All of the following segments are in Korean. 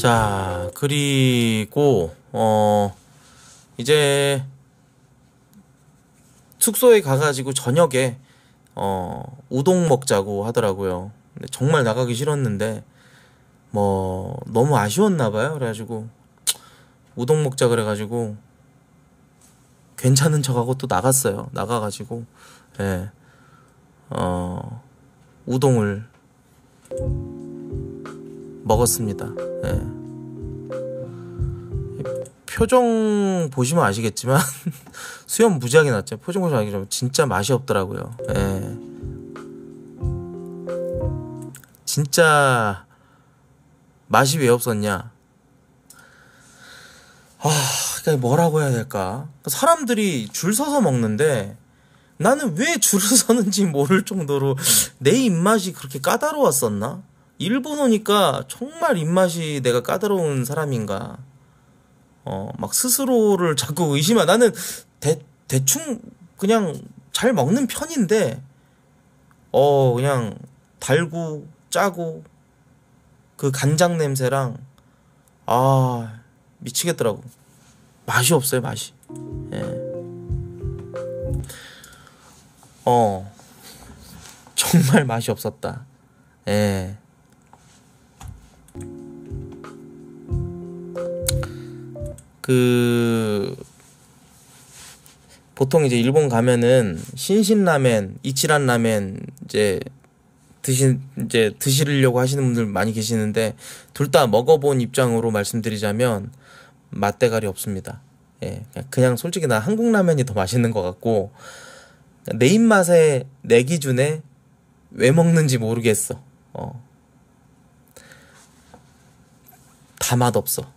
자, 그리고, 어, 이제, 숙소에 가가지고 저녁에, 어, 우동 먹자고 하더라고요. 정말 나가기 싫었는데, 뭐, 너무 아쉬웠나봐요. 그래가지고, 우동 먹자 그래가지고, 괜찮은 척하고 또 나갔어요. 나가가지고, 예, 어, 우동을, 먹었습니다. 네. 표정 보시면 아시겠지만 수염 무지하게 났죠. 표정 보시면 아시겠지만 진짜 맛이 없더라고요. 네. 진짜 맛이 왜 없었냐? 아, 그러니까 뭐라고 해야 될까? 사람들이 줄 서서 먹는데 나는 왜 줄을 서는지 모를 정도로 내 입맛이 그렇게 까다로웠었나? 일본 어니까 정말 입맛이 내가 까다로운 사람인가. 어, 막 스스로를 자꾸 의심하. 나는 대, 대충 그냥 잘 먹는 편인데, 어, 그냥 달고 짜고 그 간장 냄새랑, 아, 미치겠더라고. 맛이 없어요, 맛이. 예. 어, 정말 맛이 없었다. 예. 그 보통 이제 일본 가면은 신신라멘, 이치란 라멘 이제 드신 이제 드시려고 하시는 분들 많이 계시는데 둘 다 먹어본 입장으로 말씀드리자면 맛대가리 없습니다. 예, 그냥 솔직히 나 한국 라면이 더 맛있는 것 같고 내 입맛에 내 기준에 왜 먹는지 모르겠어. 어. 다맛 없어.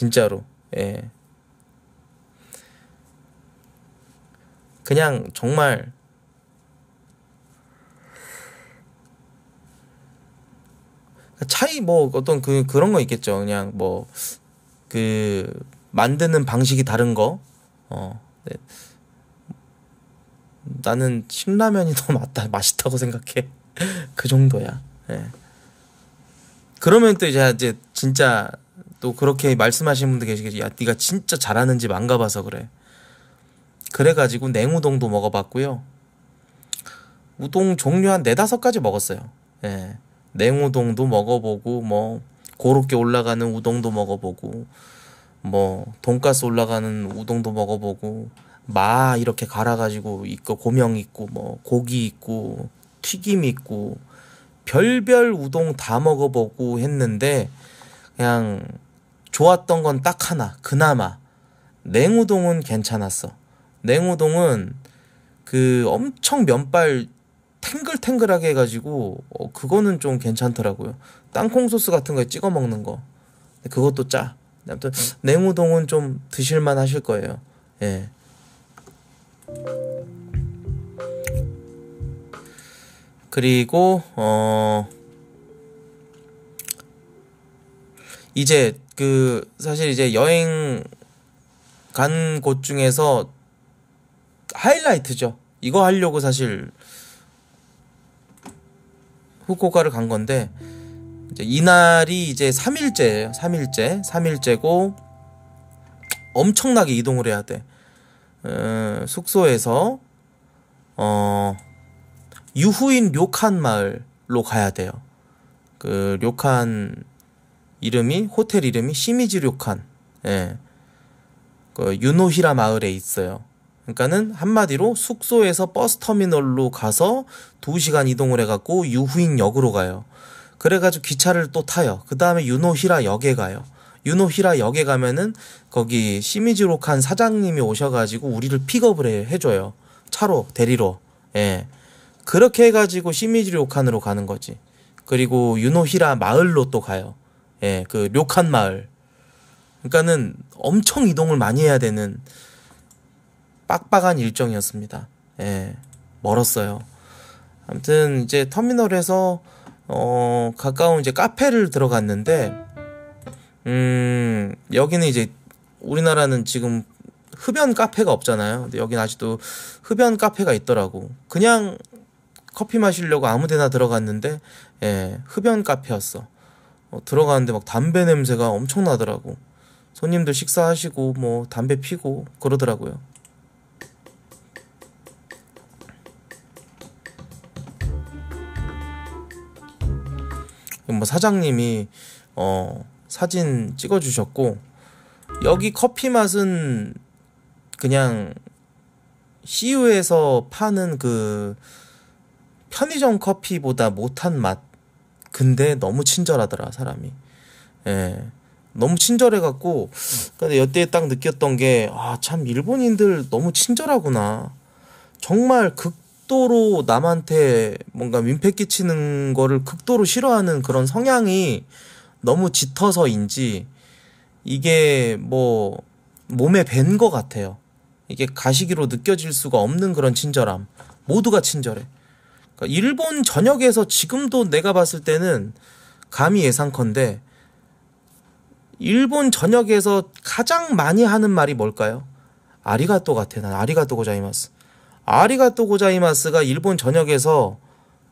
진짜로. 예. 그냥 정말 차이 뭐 어떤 그 그런 거 있겠죠. 그냥 뭐 그 만드는 방식이 다른 거. 어. 네. 나는 신라면이 더 맞다 맛있다고 생각해. 그 정도야. 예. 그러면 또 이제 이제 진짜 또 그렇게 말씀하시는 분도 계시겠지. 야, 네가 진짜 잘하는 집 안 가봐서 그래. 그래가지고 냉우동도 먹어봤고요. 우동 종류 한 네다섯 가지 먹었어요. 예. 냉우동도 먹어보고 뭐고로케 올라가는 우동도 먹어보고 뭐 돈가스 올라가는 우동도 먹어보고 마 이렇게 갈아가지고 있고 고명 있고 뭐 고기 있고 튀김 있고 별별 우동 다 먹어보고 했는데 그냥 좋았던 건 딱 하나. 그나마 냉우동은 괜찮았어. 냉우동은 그 엄청 면발 탱글탱글하게 해가지고 어, 그거는 좀 괜찮더라고요. 땅콩 소스 같은 거에 찍어 먹는 거 그것도 짜. 아무튼 냉우동은 좀 드실만 하실 거예요. 예. 그리고 어 이제 그 사실 이제 여행 간 곳 중에서 하이라이트죠. 이거 하려고 사실 후쿠오카를 간 건데 이제 이날이 이제 3일째예요. 3일째. 3일째고 엄청나게 이동을 해야 돼. 어, 숙소에서 어 유후인 료칸 마을로 가야 돼요. 그 료칸 이름이 호텔 이름이 시미즈료칸 예. 그 유노히라 마을에 있어요. 그러니까는 한마디로 숙소에서 버스 터미널로 가서 2시간 이동을 해 갖고 유후인 역으로 가요. 그래 가지고 기차를 또 타요. 그다음에 유노히라 역에 가요. 유노히라 역에 가면은 거기 시미즈료칸 사장님이 오셔 가지고 우리를 픽업을 해, 줘요 차로 데리러. 예. 그렇게 해 가지고 시미즈료칸으로 가는 거지. 그리고 유노히라 마을로 또 가요. 예, 그 료칸 마을. 그러니까는 엄청 이동을 많이 해야 되는 빡빡한 일정이었습니다. 예, 멀었어요. 아무튼 이제 터미널에서 어, 가까운 이제 카페를 들어갔는데 음, 여기는 이제 우리나라는 지금 흡연 카페가 없잖아요. 근데 여긴 아직도 흡연 카페가 있더라고. 그냥 커피 마시려고 아무 데나 들어갔는데 예, 흡연 카페였어. 어, 들어가는데 막 담배 냄새가 엄청 나더라고. 손님들 식사하시고 뭐 담배 피고 그러더라고요. 뭐 사장님이 어, 사진 찍어주셨고 여기 커피 맛은 그냥 CU에서 파는 그 편의점 커피보다 못한 맛 근데 너무 친절하더라 사람이. 예. 너무 친절해갖고 근데 여태 딱 느꼈던 게아참 일본인들 너무 친절하구나. 정말 극도로 남한테 뭔가 민폐 끼치는 거를 극도로 싫어하는 그런 성향이 너무 짙어서인지 이게 뭐 몸에 밴것 같아요. 이게 가시기로 느껴질 수가 없는 그런 친절함. 모두가 친절해. 그러니까 일본 전역에서 지금도 내가 봤을 때는 감히 예상컨대 일본 전역에서 가장 많이 하는 말이 뭘까요? 아리가또 같아. 난 아리가또 고자이마스. 아리가또 고자이마스가 일본 전역에서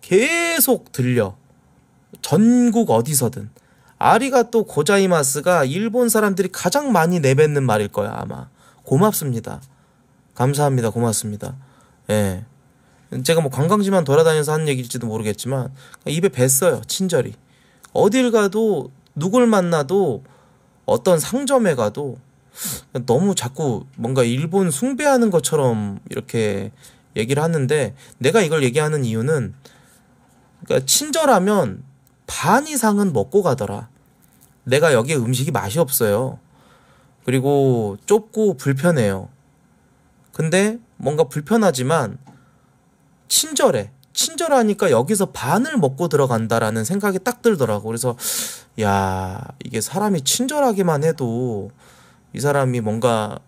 계속 들려. 전국 어디서든. 아리가또 고자이마스가 일본 사람들이 가장 많이 내뱉는 말일 거야, 아마. 고맙습니다. 감사합니다. 고맙습니다. 예. 제가 뭐 관광지만 돌아다녀서 한 얘기일지도 모르겠지만 입에 뱄어요 친절히 어딜 가도 누굴 만나도 어떤 상점에 가도 너무 자꾸 뭔가 일본 숭배하는 것처럼 이렇게 얘기를 하는데 내가 이걸 얘기하는 이유는 그러니까 친절하면 반 이상은 먹고 가더라 내가 여기 음식이 맛이 없어요 그리고 좁고 불편해요 근데 뭔가 불편하지만 친절해. 친절하니까 여기서 반을 먹고 들어간다라는 생각이 딱 들더라고. 그래서 야, 이게 사람이 친절하기만 해도 이 사람이 뭔가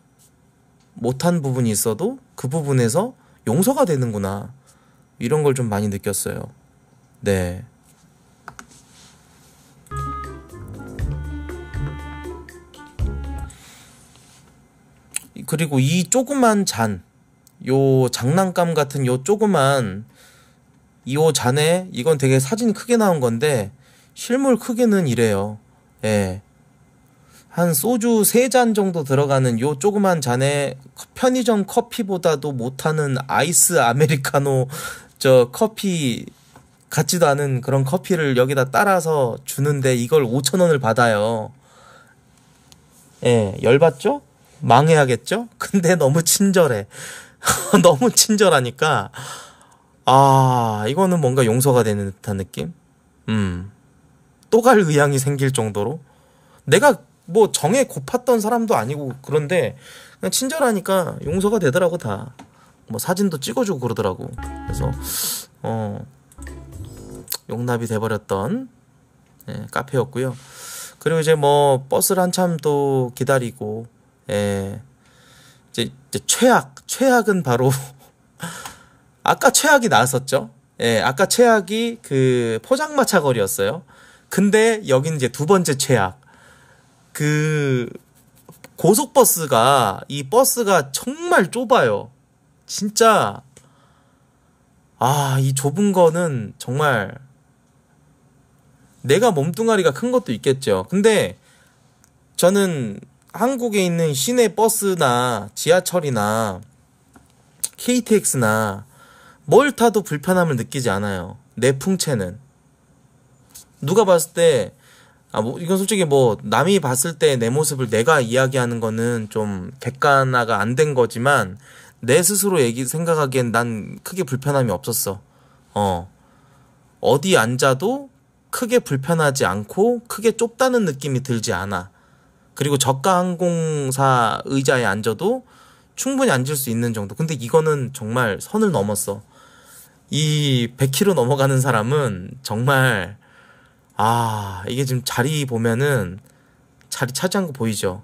못한 부분이 있어도 그 부분에서 용서가 되는구나. 이런 걸 좀 많이 느꼈어요. 네. 그리고 이 조그만 잔, 요 장난감 같은 요 조그만 이호 잔에 이건 되게 사진 이 크게 나온 건데 실물 크기는 이래요. 예. 한 소주 세 잔 정도 들어가는 요 조그만 잔에 편의점 커피보다도 못하는 아이스 아메리카노 저 커피 같지도 않은 그런 커피를 여기다 따라서 주는데 이걸 5천원을 받아요. 예, 열받죠? 망해야겠죠? 근데 너무 친절해. 너무 친절하니까 아 이거는 뭔가 용서가 되는 듯한 느낌. 음. 또 갈 의향이 생길 정도로 내가 뭐 정에 고팠던 사람도 아니고 그런데 그냥 친절하니까 용서가 되더라고 다. 뭐 사진도 찍어주고 그러더라고. 그래서 어 용납이 돼버렸던 예, 카페였고요. 그리고 이제 뭐 버스를 한참 또 기다리고 예, 이제, 이제 최악 최악은 바로 아까 최악이 나왔었죠. 예, 아까 최악이 그 포장마차 거리였어요. 근데 여긴 이제 두 번째 최악. 그 고속버스가 이 버스가 정말 좁아요. 진짜 아, 이 좁은 거는 정말 내가 몸뚱아리가 큰 것도 있겠죠. 근데 저는 한국에 있는 시내 버스나 지하철이나 KTX나 뭘 타도 불편함을 느끼지 않아요. 내 풍채는. 누가 봤을 때, 아, 뭐, 이건 솔직히 뭐, 남이 봤을 때 내 모습을 내가 이야기하는 거는 좀 객관화가 안 된 거지만, 내 스스로 얘기, 생각하기엔 난 크게 불편함이 없었어. 어. 어디 앉아도 크게 불편하지 않고, 크게 좁다는 느낌이 들지 않아. 그리고 저가 항공사 의자에 앉아도 충분히 앉을 수 있는 정도. 근데 이거는 정말 선을 넘었어. 이 100kg 넘어가는 사람은 정말 아, 이게 지금 자리 보면은 자리 차지한 거 보이죠?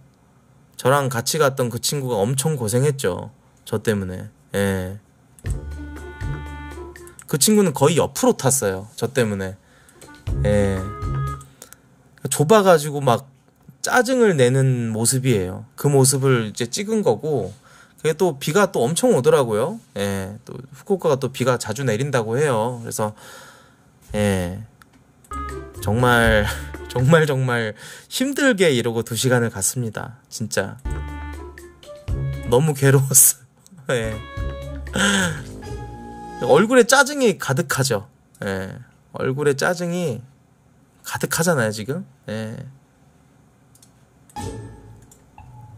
저랑 같이 갔던 그 친구가 엄청 고생했죠. 저 때문에. 예. 그 친구는 거의 옆으로 탔어요. 저 때문에. 예. 그러니까 좁아가지고 막 짜증을 내는 모습이에요. 그 모습을 이제 찍은 거고 그게 또 비가 또 엄청 오더라고요. 예, 또 후쿠오카가 또 비가 자주 내린다고 해요. 그래서 예, 정말 정말 정말 힘들게 이러고 두 시간을 갔습니다. 진짜 너무 괴로웠어요. 예. 얼굴에 짜증이 가득하죠. 예. 얼굴에 짜증이 가득하잖아요, 지금. 예.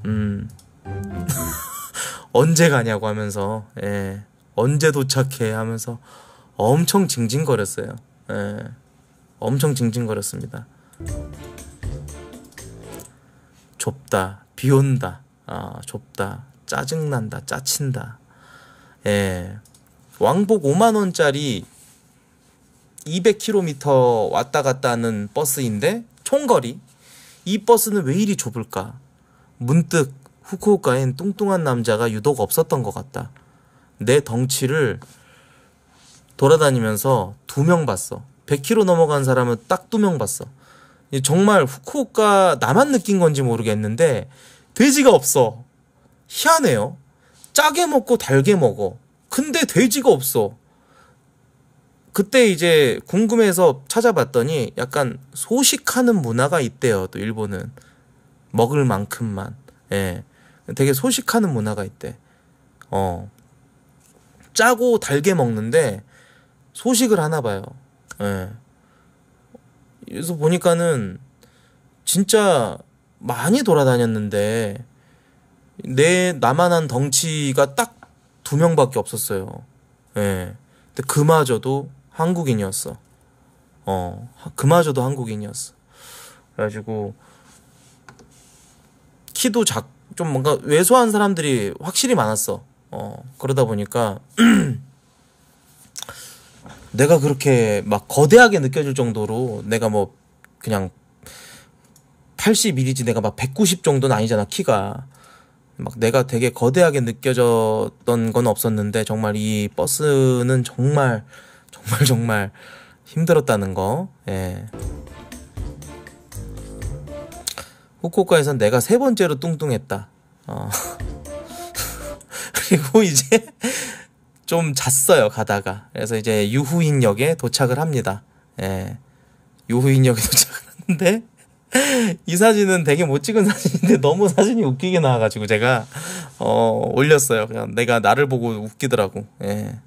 음. 언제 가냐고 하면서, 예. 언제 도착해 하면서 엄청 징징거렸어요. 예. 엄청 징징거렸습니다. 좁다, 비 온다, 아, 좁다, 짜증난다, 짜친다. 예. 왕복 5만원짜리 200km 왔다 갔다 하는 버스인데, 총거리 이 버스는 왜 이리 좁을까? 문득 후쿠오카엔 뚱뚱한 남자가 유독 없었던 것 같다. 내 덩치를 돌아다니면서 두 명 봤어. 1 0 0 k g 넘어간 사람은 딱 두 명 봤어. 정말 후쿠오카 나만 느낀 건지 모르겠는데 돼지가 없어. 희한해요. 짜게 먹고 달게 먹어. 근데 돼지가 없어. 그때 이제 궁금해서 찾아봤더니 약간 소식하는 문화가 있대요. 또 일본은 먹을 만큼만. 예. 되게 소식하는 문화가 있대. 어. 짜고 달게 먹는데 소식을 하나 봐요. 예. 그래서 보니까는 진짜 많이 돌아다녔는데 내 나만한 덩치가 딱 두 명밖에 없었어요. 예. 근데 그마저도 한국인이었어. 어, 그마저도 한국인이었어. 그래가지고, 키도 작, 좀 뭔가 왜소한 사람들이 확실히 많았어. 어, 그러다 보니까, 내가 그렇게 막 거대하게 느껴질 정도로 내가 뭐, 그냥, 81이지 내가 막 190 정도는 아니잖아, 키가. 막 내가 되게 거대하게 느껴졌던 건 없었는데 정말 이 버스는 정말 정말 정말 힘들었다는 거. 예. 후쿠오카에선 내가 세 번째로 뚱뚱했다. 어. 그리고 이제 좀 잤어요 가다가. 그래서 이제 유후인역에 도착을 합니다. 예. 유후인역에 도착하는데 이 사진은 되게 못 찍은 사진인데 너무 사진이 웃기게 나와가지고 제가 어 올렸어요. 그냥 내가 나를 보고 웃기더라고. 예.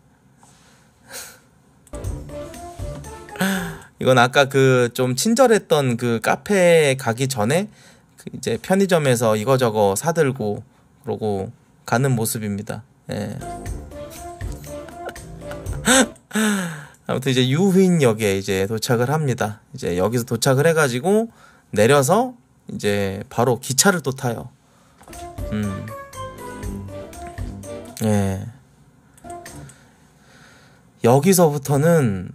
이건 아까 그 좀 친절했던 그 카페 가기 전에 그 이제 편의점에서 이거저거 사들고 그러고 가는 모습입니다. 예. 아무튼 이제 유인역에 이제 도착을 합니다. 이제 여기서 도착을 해가지고 내려서 이제 바로 기차를 또 타요. 음. 예. 여기서부터는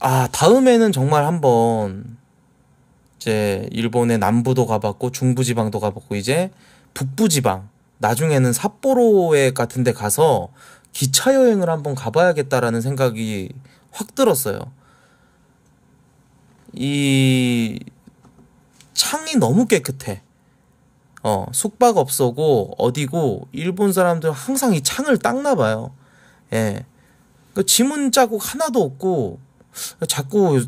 아, 다음에는 정말 한번 이제 일본의 남부도 가봤고 중부지방도 가봤고 이제 북부지방 나중에는 삿포로에 같은 데 가서 기차 여행을 한번 가봐야겠다라는 생각이 확 들었어요. 이 창이 너무 깨끗해. 어, 숙박없어고 어디고 일본 사람들 항상 이 창을 닦나 봐요. 예. 그 지문 자국 하나도 없고 자꾸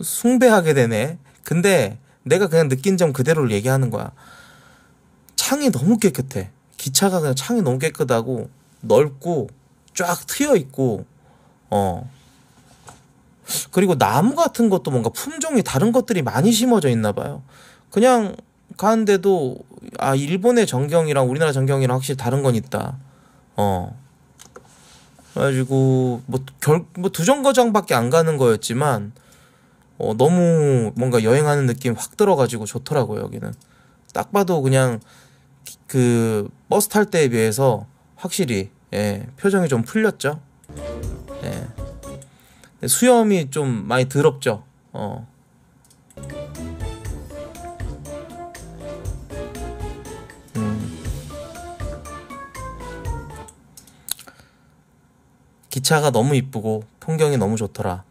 숭배하게 되네. 근데 내가 그냥 느낀 점그대로 얘기하는 거야. 창이 너무 깨끗해. 기차가 그냥 창이 너무 깨끗하고 넓고 쫙 트여 있고 어 그리고 나무 같은 것도 뭔가 품종이 다른 것들이 많이 심어져 있나 봐요. 그냥 가는데도 아 일본의 전경이랑 우리나라 전경이랑 확실히 다른 건 있다. 어 그래가지고 뭐결뭐 두 정거장밖에 안 가는 거였지만 어, 너무 뭔가 여행하는 느낌 확 들어가지고 좋더라고요 여기는 딱 봐도 그냥 그 버스 탈 때에 비해서 확실히 예, 표정이 좀 풀렸죠. 예. 수염이 좀 많이 더럽죠. 어. 기차가 너무 이쁘고 풍경이 너무 좋더라.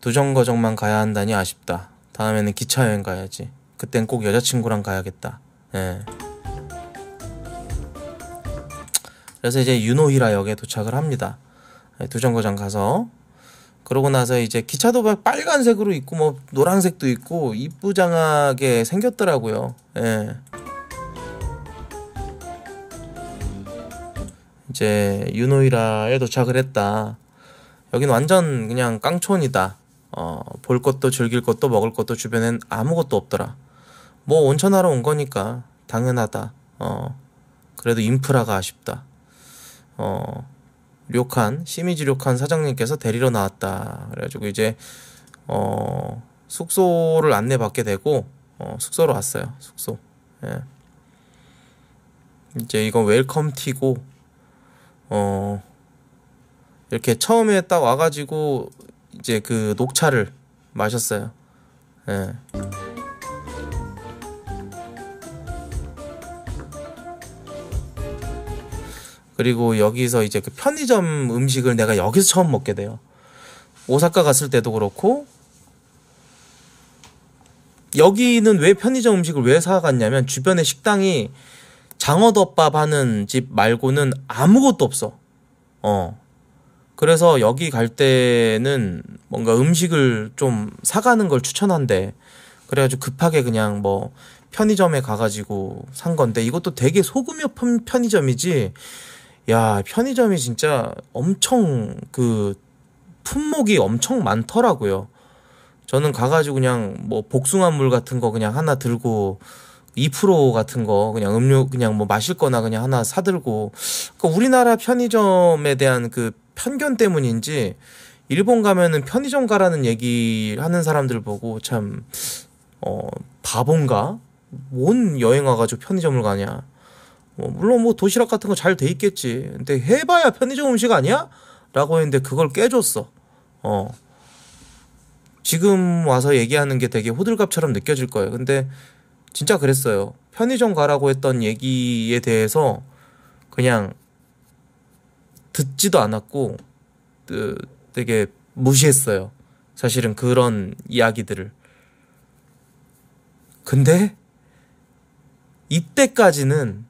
두 정거장만 가야 한다니 아쉽다. 다음에는 기차 여행 가야지. 그땐 꼭 여자친구랑 가야겠다. 예. 그래서 이제 유노히라 역에 도착을 합니다. 예, 두 정거장 가서 그러고 나서 이제 기차도 막 빨간색으로 있고 뭐 노란색도 있고 이쁘장하게 생겼더라고요. 예. 이제 유노이라에 도착을 했다. 여긴 완전 그냥 깡촌이다. 어, 볼 것도 즐길 것도 먹을 것도 주변엔 아무것도 없더라. 뭐 온천하러 온 거니까 당연하다. 어, 그래도 인프라가 아쉽다. 어, 료칸, 시미즈 료칸 사장님께서 데리러 나왔다. 그래가지고 이제, 어, 숙소를 안내받게 되고, 어, 숙소로 왔어요. 숙소. 예. 이제 이건 웰컴 티고, 어 이렇게 처음에 딱 와가지고 이제 그 녹차를 마셨어요. 예. 그리고 여기서 이제 그 편의점 음식을 내가 여기서 처음 먹게 돼요. 오사카 갔을 때도 그렇고 여기는 왜 편의점 음식을 왜 사갔냐면 주변에 식당이 장어덮밥 하는 집 말고는 아무것도 없어. 어. 그래서 여기 갈 때는 뭔가 음식을 좀 사가는 걸 추천한대. 그래가지고 급하게 그냥 뭐 편의점에 가가지고 산 건데 이것도 되게 소금여 편의점이지. 야, 편의점이 진짜 엄청 그 품목이 엄청 많더라고요. 저는 가가지고 그냥 뭐 복숭아물 같은 거 그냥 하나 들고 2% 같은 거 그냥 음료 그냥 뭐 마실 거나 그냥 하나 사들고 그러니까 우리나라 편의점에 대한 그 편견 때문인지 일본 가면은 편의점 가라는 얘기 하는 사람들 보고 참 어 바본가 뭔 여행 와가지고 편의점을 가냐 뭐 물론 뭐 도시락 같은 거 잘 돼 있겠지 근데 해봐야 편의점 음식 아니야? 라고 했는데 그걸 깨줬어 어 지금 와서 얘기하는 게 되게 호들갑처럼 느껴질 거예요 근데 진짜 그랬어요. 편의점 가라고 했던 얘기에 대해서 그냥 듣지도 않았고 그, 되게 무시했어요. 사실은 그런 이야기들을. 근데 이때까지는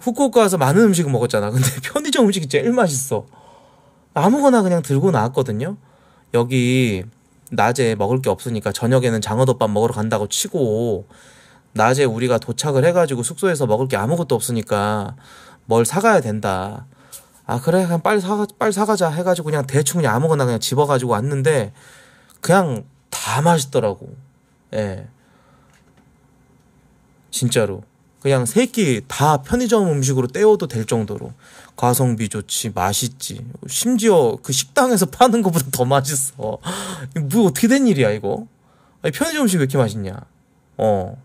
후쿠오카 에서 많은 음식을 먹었잖아. 근데 편의점 음식이 제일 맛있어. 아무거나 그냥 들고 나왔거든요. 여기 낮에 먹을 게 없으니까 저녁에는 장어덮밥 먹으러 간다고 치고 낮에 우리가 도착을 해가지고 숙소에서 먹을 게 아무것도 없으니까 뭘 사가야 된다. 아 그래 그냥 빨리 사가 빨리 사가자 해가지고 그냥 대충 그냥 아무거나 그냥 집어가지고 왔는데 그냥 다 맛있더라고. 예. 진짜로. 그냥 세 끼 다 편의점 음식으로 떼어도될 정도로. 가성비 좋지, 맛있지. 심지어 그 식당에서 파는 것보다 더 맛있어. 뭐 어떻게 된 일이야, 이거? 아니, 편의점 음식 왜 이렇게 맛있냐? 어.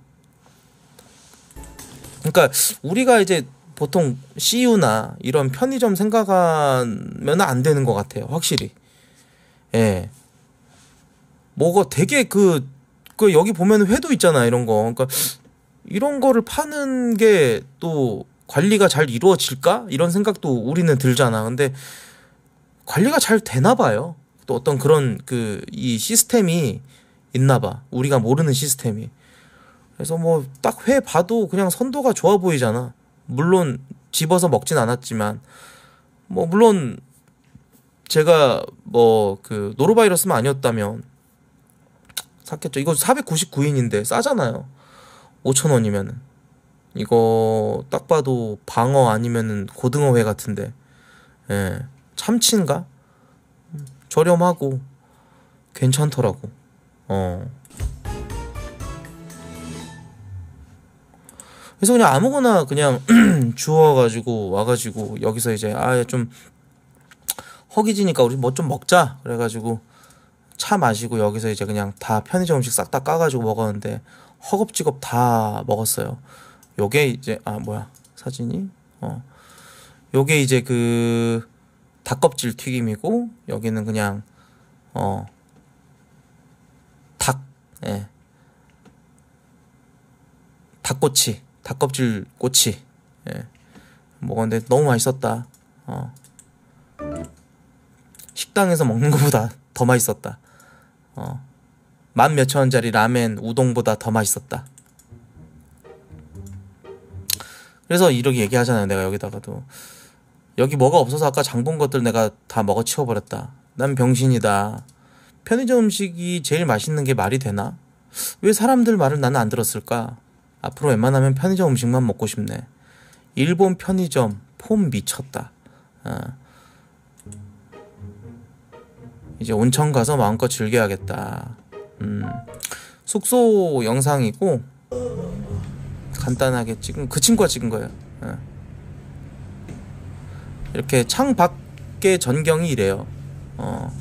그러니까 우리가 이제 보통 CU나 이런 편의점 생각하면 안 되는 것 같아요, 확실히. 예. 뭐가 되게 그, 그 여기 보면 회도 있잖아, 이런 거. 그러니까 이런 거를 파는 게또 관리가 잘 이루어질까? 이런 생각도 우리는 들잖아. 근데 관리가 잘 되나 봐요. 또 어떤 그런 그 이 시스템이 있나 봐. 우리가 모르는 시스템이. 그래서 뭐 딱 회 봐도 그냥 선도가 좋아 보이잖아. 물론 집어서 먹진 않았지만 뭐 물론 제가 뭐 그 노로바이러스만 아니었다면 샀겠죠. 이거 499인인데 싸잖아요. 5천원이면은 이거 딱 봐도 방어 아니면 고등어회 같은데 예 참치인가 저렴하고 괜찮더라고 어 그래서 그냥 아무거나 그냥 주워가지고 와가지고 여기서 이제 아 좀 허기지니까 우리 뭐 좀 먹자 그래가지고 차 마시고 여기서 이제 그냥 다 편의점 음식 싹 다 까가지고 먹었는데 허겁지겁 다 먹었어요. 요게 이제 아 뭐야 사진이 어 요게 이제 그 닭껍질 튀김이고 여기는 그냥 어 닭, 예. 닭꼬치, 닭껍질 꼬치, 예. 먹었는데 뭐, 너무 맛있었다. 어. 식당에서 먹는 것보다 더 맛있었다. 어. 만 몇천 원짜리 라멘 우동보다 더 맛있었다. 그래서 이렇게 얘기하잖아요. 내가 여기다가도 여기 뭐가 없어서 아까 장본 것들 내가 다 먹어 치워버렸다. 난 병신이다. 편의점 음식이 제일 맛있는 게 말이 되나? 왜 사람들 말을 나는 안 들었을까? 앞으로 웬만하면 편의점 음식만 먹고 싶네. 일본 편의점 폼 미쳤다. 어. 이제 온천 가서 마음껏 즐겨야겠다. 음. 숙소 영상이고 간단하게 찍은 그 친구가 찍은 거예요 예. 이렇게 창 밖의 전경이 이래요 어.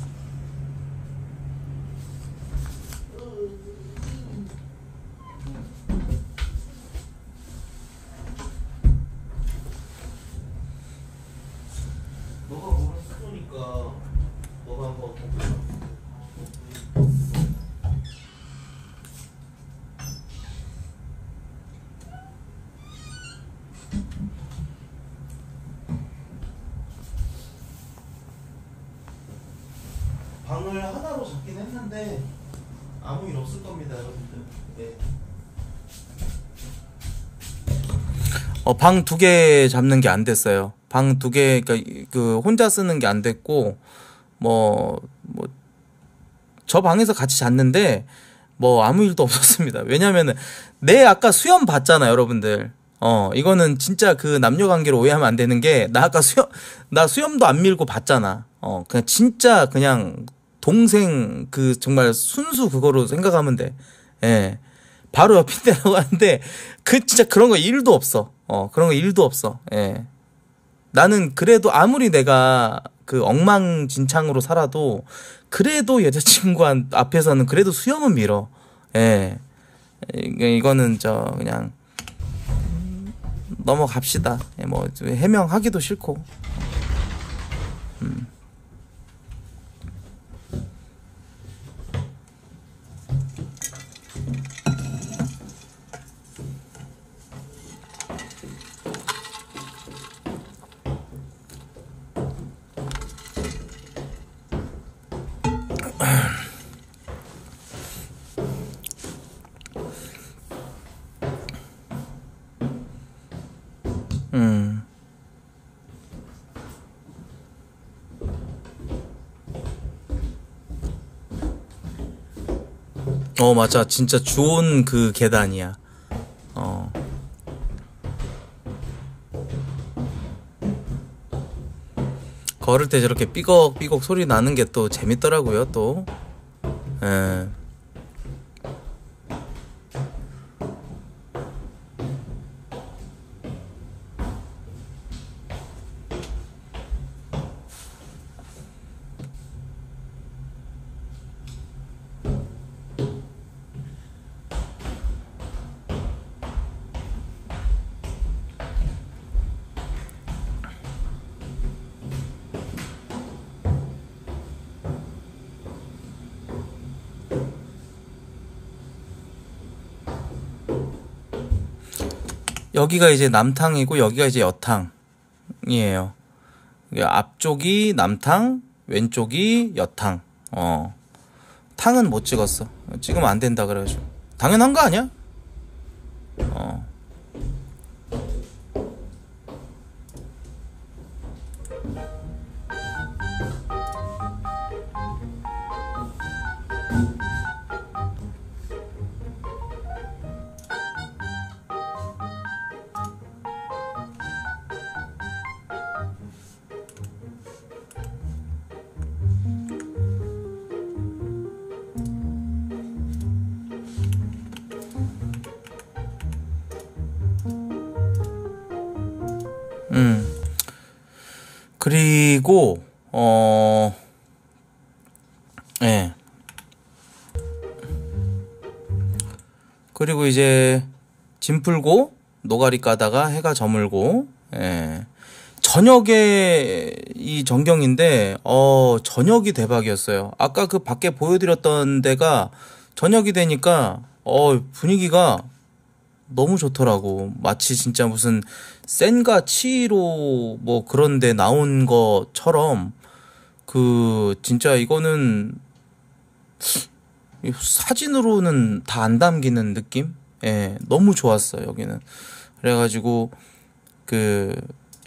방두개 잡는 게 안 됐어요. 방 두 개, 그러니까 그 혼자 쓰는 게 안 됐고, 뭐, 뭐, 저 방에서 같이 잤는데, 뭐 아무 일도 없었습니다. 왜냐면은, 내 아까 수염 봤잖아, 여러분들. 어, 이거는 진짜 그 남녀 관계로 오해하면 안 되는 게, 나 아까 수염, 나 수염도 안 밀고 봤잖아. 어, 그냥 진짜 그냥 동생 그 정말 순수 그거로 생각하면 돼. 예. 바로 옆인데라고 하는데 그 진짜 그런 거일도 없어. 어, 그런 거 1도 없어. 예. 나는 그래도 아무리 내가 그 엉망진창으로 살아도 그래도 여자친구 앞에서는 그래도 수염은 밀어. 예. 이거는 저 그냥 넘어갑시다. 예, 뭐 해명하기도 싫고. 음. 어 맞아 진짜 좋은 그 계단이야 어 걸을 때 저렇게 삐걱삐걱 소리 나는 게 또 재밌더라고요 또 예. 여기가 이제 남탕이고 여기가 이제 여탕이에요. 앞쪽이 남탕, 왼쪽이 여탕. 어. 탕은 못 찍었어. 찍으면 안 된다 그래가지고. 당연한 거 아니야? 짐 풀고 노가리 까다가 해가 저물고 예. 저녁에 이 전경인데 어 저녁이 대박이었어요. 아까 그 밖에 보여드렸던 데가 저녁이 되니까 어 분위기가 너무 좋더라고. 마치 진짜 무슨 센과 치로 뭐 그런데 나온 것처럼 그 진짜 이거는 사진으로는 다 안 담기는 느낌? 예, 너무 좋았어요, 여기는. 그래가지고, 그,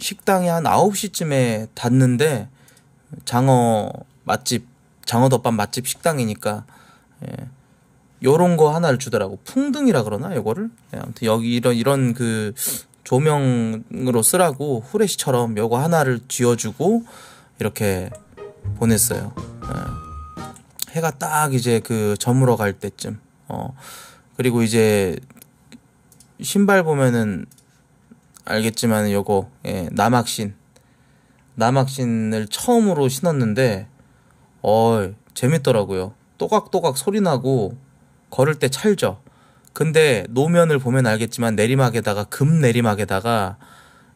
식당이 한 9시쯤에 닿는데 장어 맛집, 장어덮밥 맛집 식당이니까, 예, 요런 거 하나를 주더라고. 풍등이라 그러나, 요거를? 예, 아무튼 여기 이런, 이런 그, 조명으로 쓰라고 후레쉬처럼 요거 하나를 쥐어주고, 이렇게 보냈어요. 예. 해가 딱 이제 그 저물어 갈 때쯤, 어, 그리고 이제 신발 보면은 알겠지만 요거 예, 남학신 남학신을 처음으로 신었는데 어 재밌더라고요. 또각또각 소리 나고 걸을 때 찰죠. 근데 노면을 보면 알겠지만 내리막에다가 금 내리막에다가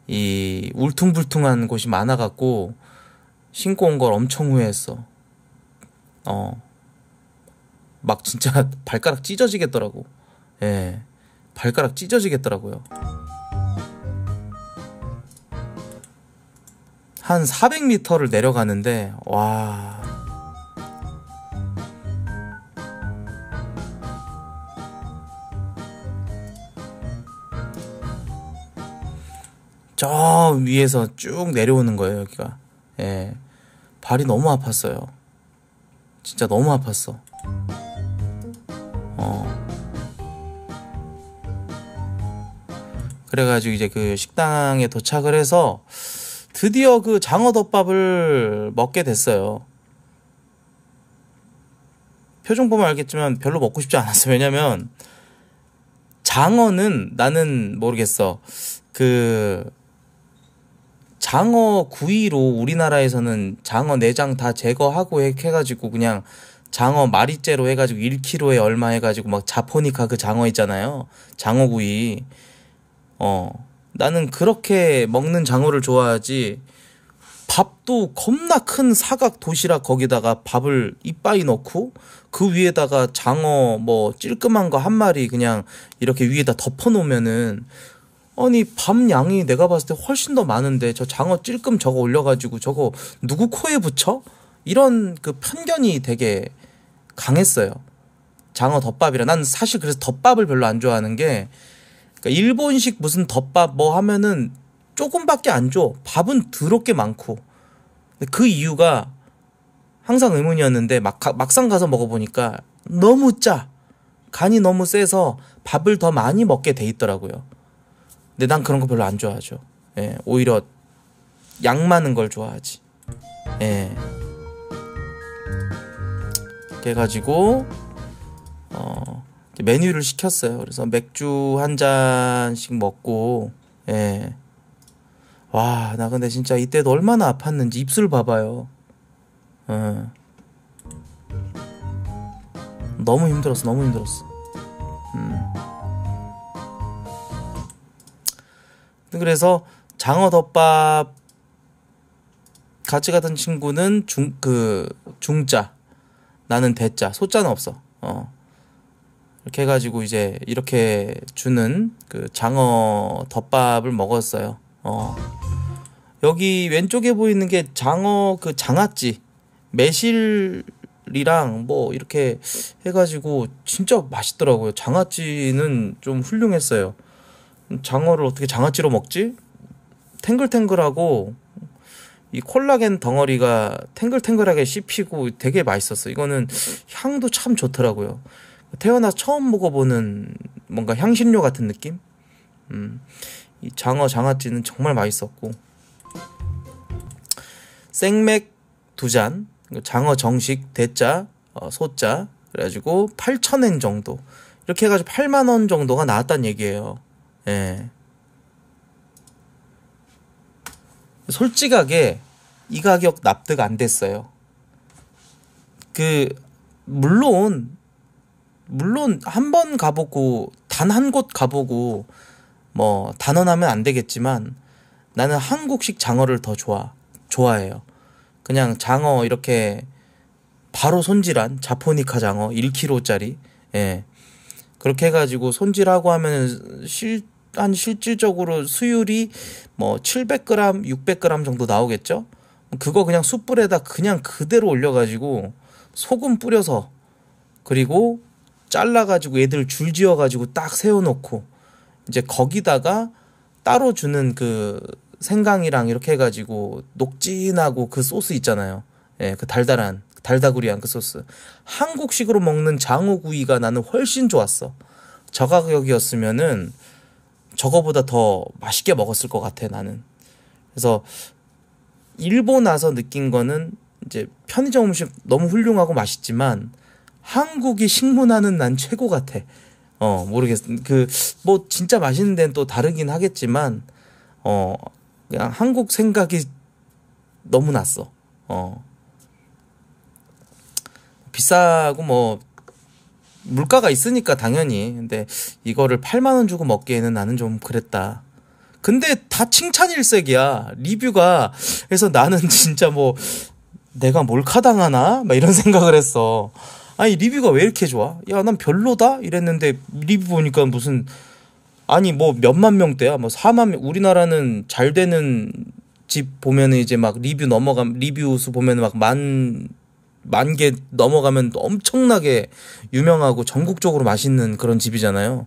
이 울퉁불퉁한 곳이 많아갖고 신고 온 걸 엄청 후회했어. 어막 진짜 발가락 찢어지겠더라고. 예. 발가락 찢어지겠더라고요. 한 400m를 내려가는데 와저 위에서 쭉 내려오는 거예요, 여기가. 예. 발이 너무 아팠어요. 진짜 너무 아팠어. 어. 그래가지고 이제 그 식당에 도착을 해서 드디어 그 장어덮밥을 먹게 됐어요. 표정 보면 알겠지만 별로 먹고 싶지 않았어. 왜냐면 장어는 나는 모르겠어. 그 장어 구이로 우리나라에서는 장어 내장 다 제거하고 해가지고 그냥 장어 마리째로 해가지고 1kg에 얼마 해가지고 막 자포니카 그 장어 있잖아요. 장어구이. 어. 나는 그렇게 먹는 장어를 좋아하지. 밥도 겁나 큰 사각 도시락 거기다가 밥을 이빠이 넣고 그 위에다가 장어 뭐 찔끔한 거 한 마리 그냥 이렇게 위에다 덮어 놓으면은 아니 밥 양이 내가 봤을 때 훨씬 더 많은데 저 장어 찔끔 저거 올려가지고 저거 누구 코에 붙여? 이런 그 편견이 되게 강했어요. 장어 덮밥이라. 난 사실 그래서 덮밥을 별로 안 좋아하는 게 그러니까 일본식 무슨 덮밥 뭐 하면은 조금밖에 안 줘. 밥은 더럽게 많고. 그 이유가 항상 의문이었는데 막, 막상 가서 먹어보니까 너무 짜. 간이 너무 세서 밥을 더 많이 먹게 돼 있더라고요. 근데 난 그런 거 별로 안 좋아하죠. 예, 오히려 양 많은 걸 좋아하지. 예. 이렇게 해가지고 어 메뉴를 시켰어요. 그래서 맥주 한 잔씩 먹고 예. 와, 나 근데 진짜 이때도 얼마나 아팠는지 입술 봐봐요. 예. 너무 힘들었어, 너무 힘들었어. 음. 그래서 장어덮밥 같이 가던 친구는 중, 그, 중자. 나는 대자, 소자는 없어. 어. 이렇게 해가지고 이제 이렇게 주는 그 장어 덮밥을 먹었어요. 어. 여기 왼쪽에 보이는 게 장어 그 장아찌, 매실이랑 뭐 이렇게 해가지고 진짜 맛있더라고요. 장아찌는 좀 훌륭했어요. 장어를 어떻게 장아찌로 먹지? 탱글탱글하고 이 콜라겐 덩어리가 탱글탱글하게 씹히고 되게 맛있었어. 이거는 향도 참 좋더라고요. 태어나서 처음 먹어보는 뭔가 향신료 같은 느낌? 음, 이 장어 장아찌는 정말 맛있었고 생맥 두 잔, 장어 정식 대짜, 어, 소짜 그래가지고 8천엔 정도 이렇게 해가지고 8만 원 정도가 나왔단 얘기예요. 예. 솔직하게 이 가격 납득 안 됐어요. 그 물론 물론 한번 가보고 단 한 곳 가보고 뭐 단언하면 안 되겠지만 나는 한국식 장어를 더 좋아 좋아해요. 그냥 장어 이렇게 바로 손질한 자포니카 장어 1kg짜리 예. 그렇게 해가지고 손질하고 하면 실한 실질적으로 수율이 뭐 700g, 600g 정도 나오겠죠? 그거 그냥 숯불에다 그냥 그대로 올려가지고 소금 뿌려서 그리고 잘라가지고 얘들 줄 지어가지고 딱 세워놓고 이제 거기다가 따로 주는 그 생강이랑 이렇게 해가지고 녹진하고 그 소스 있잖아요. 예, 그 달달한 달다구리한 그 소스. 한국식으로 먹는 장어구이가 나는 훨씬 좋았어. 저 가격이었으면은 저거보다 더 맛있게 먹었을 것 같아 나는. 그래서 일본 와서 느낀 거는 이제 편의점 음식 너무 훌륭하고 맛있지만 한국이 식문화는 난 최고 같아. 어 모르겠어. 그 뭐 진짜 맛있는 데는 또 다르긴 하겠지만 어 그냥 한국 생각이 너무 났어. 어 비싸고 뭐 물가가 있으니까 당연히. 근데 이거를 8만 원 주고 먹기에는 나는 좀 그랬다. 근데 다 칭찬일색이야. 리뷰가. 그래서 나는 진짜 뭐 내가 몰카당하나? 막 이런 생각을 했어. 아니 리뷰가 왜 이렇게 좋아? 야 난 별로다 이랬는데 리뷰 보니까 무슨 아니 뭐 몇만 명대야 뭐 4만 명 우리나라는 잘 되는 집 보면은 이제 막 리뷰 넘어가 리뷰 수 보면은 막만 만개 넘어가면 엄청나게 유명하고 전국적으로 맛있는 그런 집이잖아요.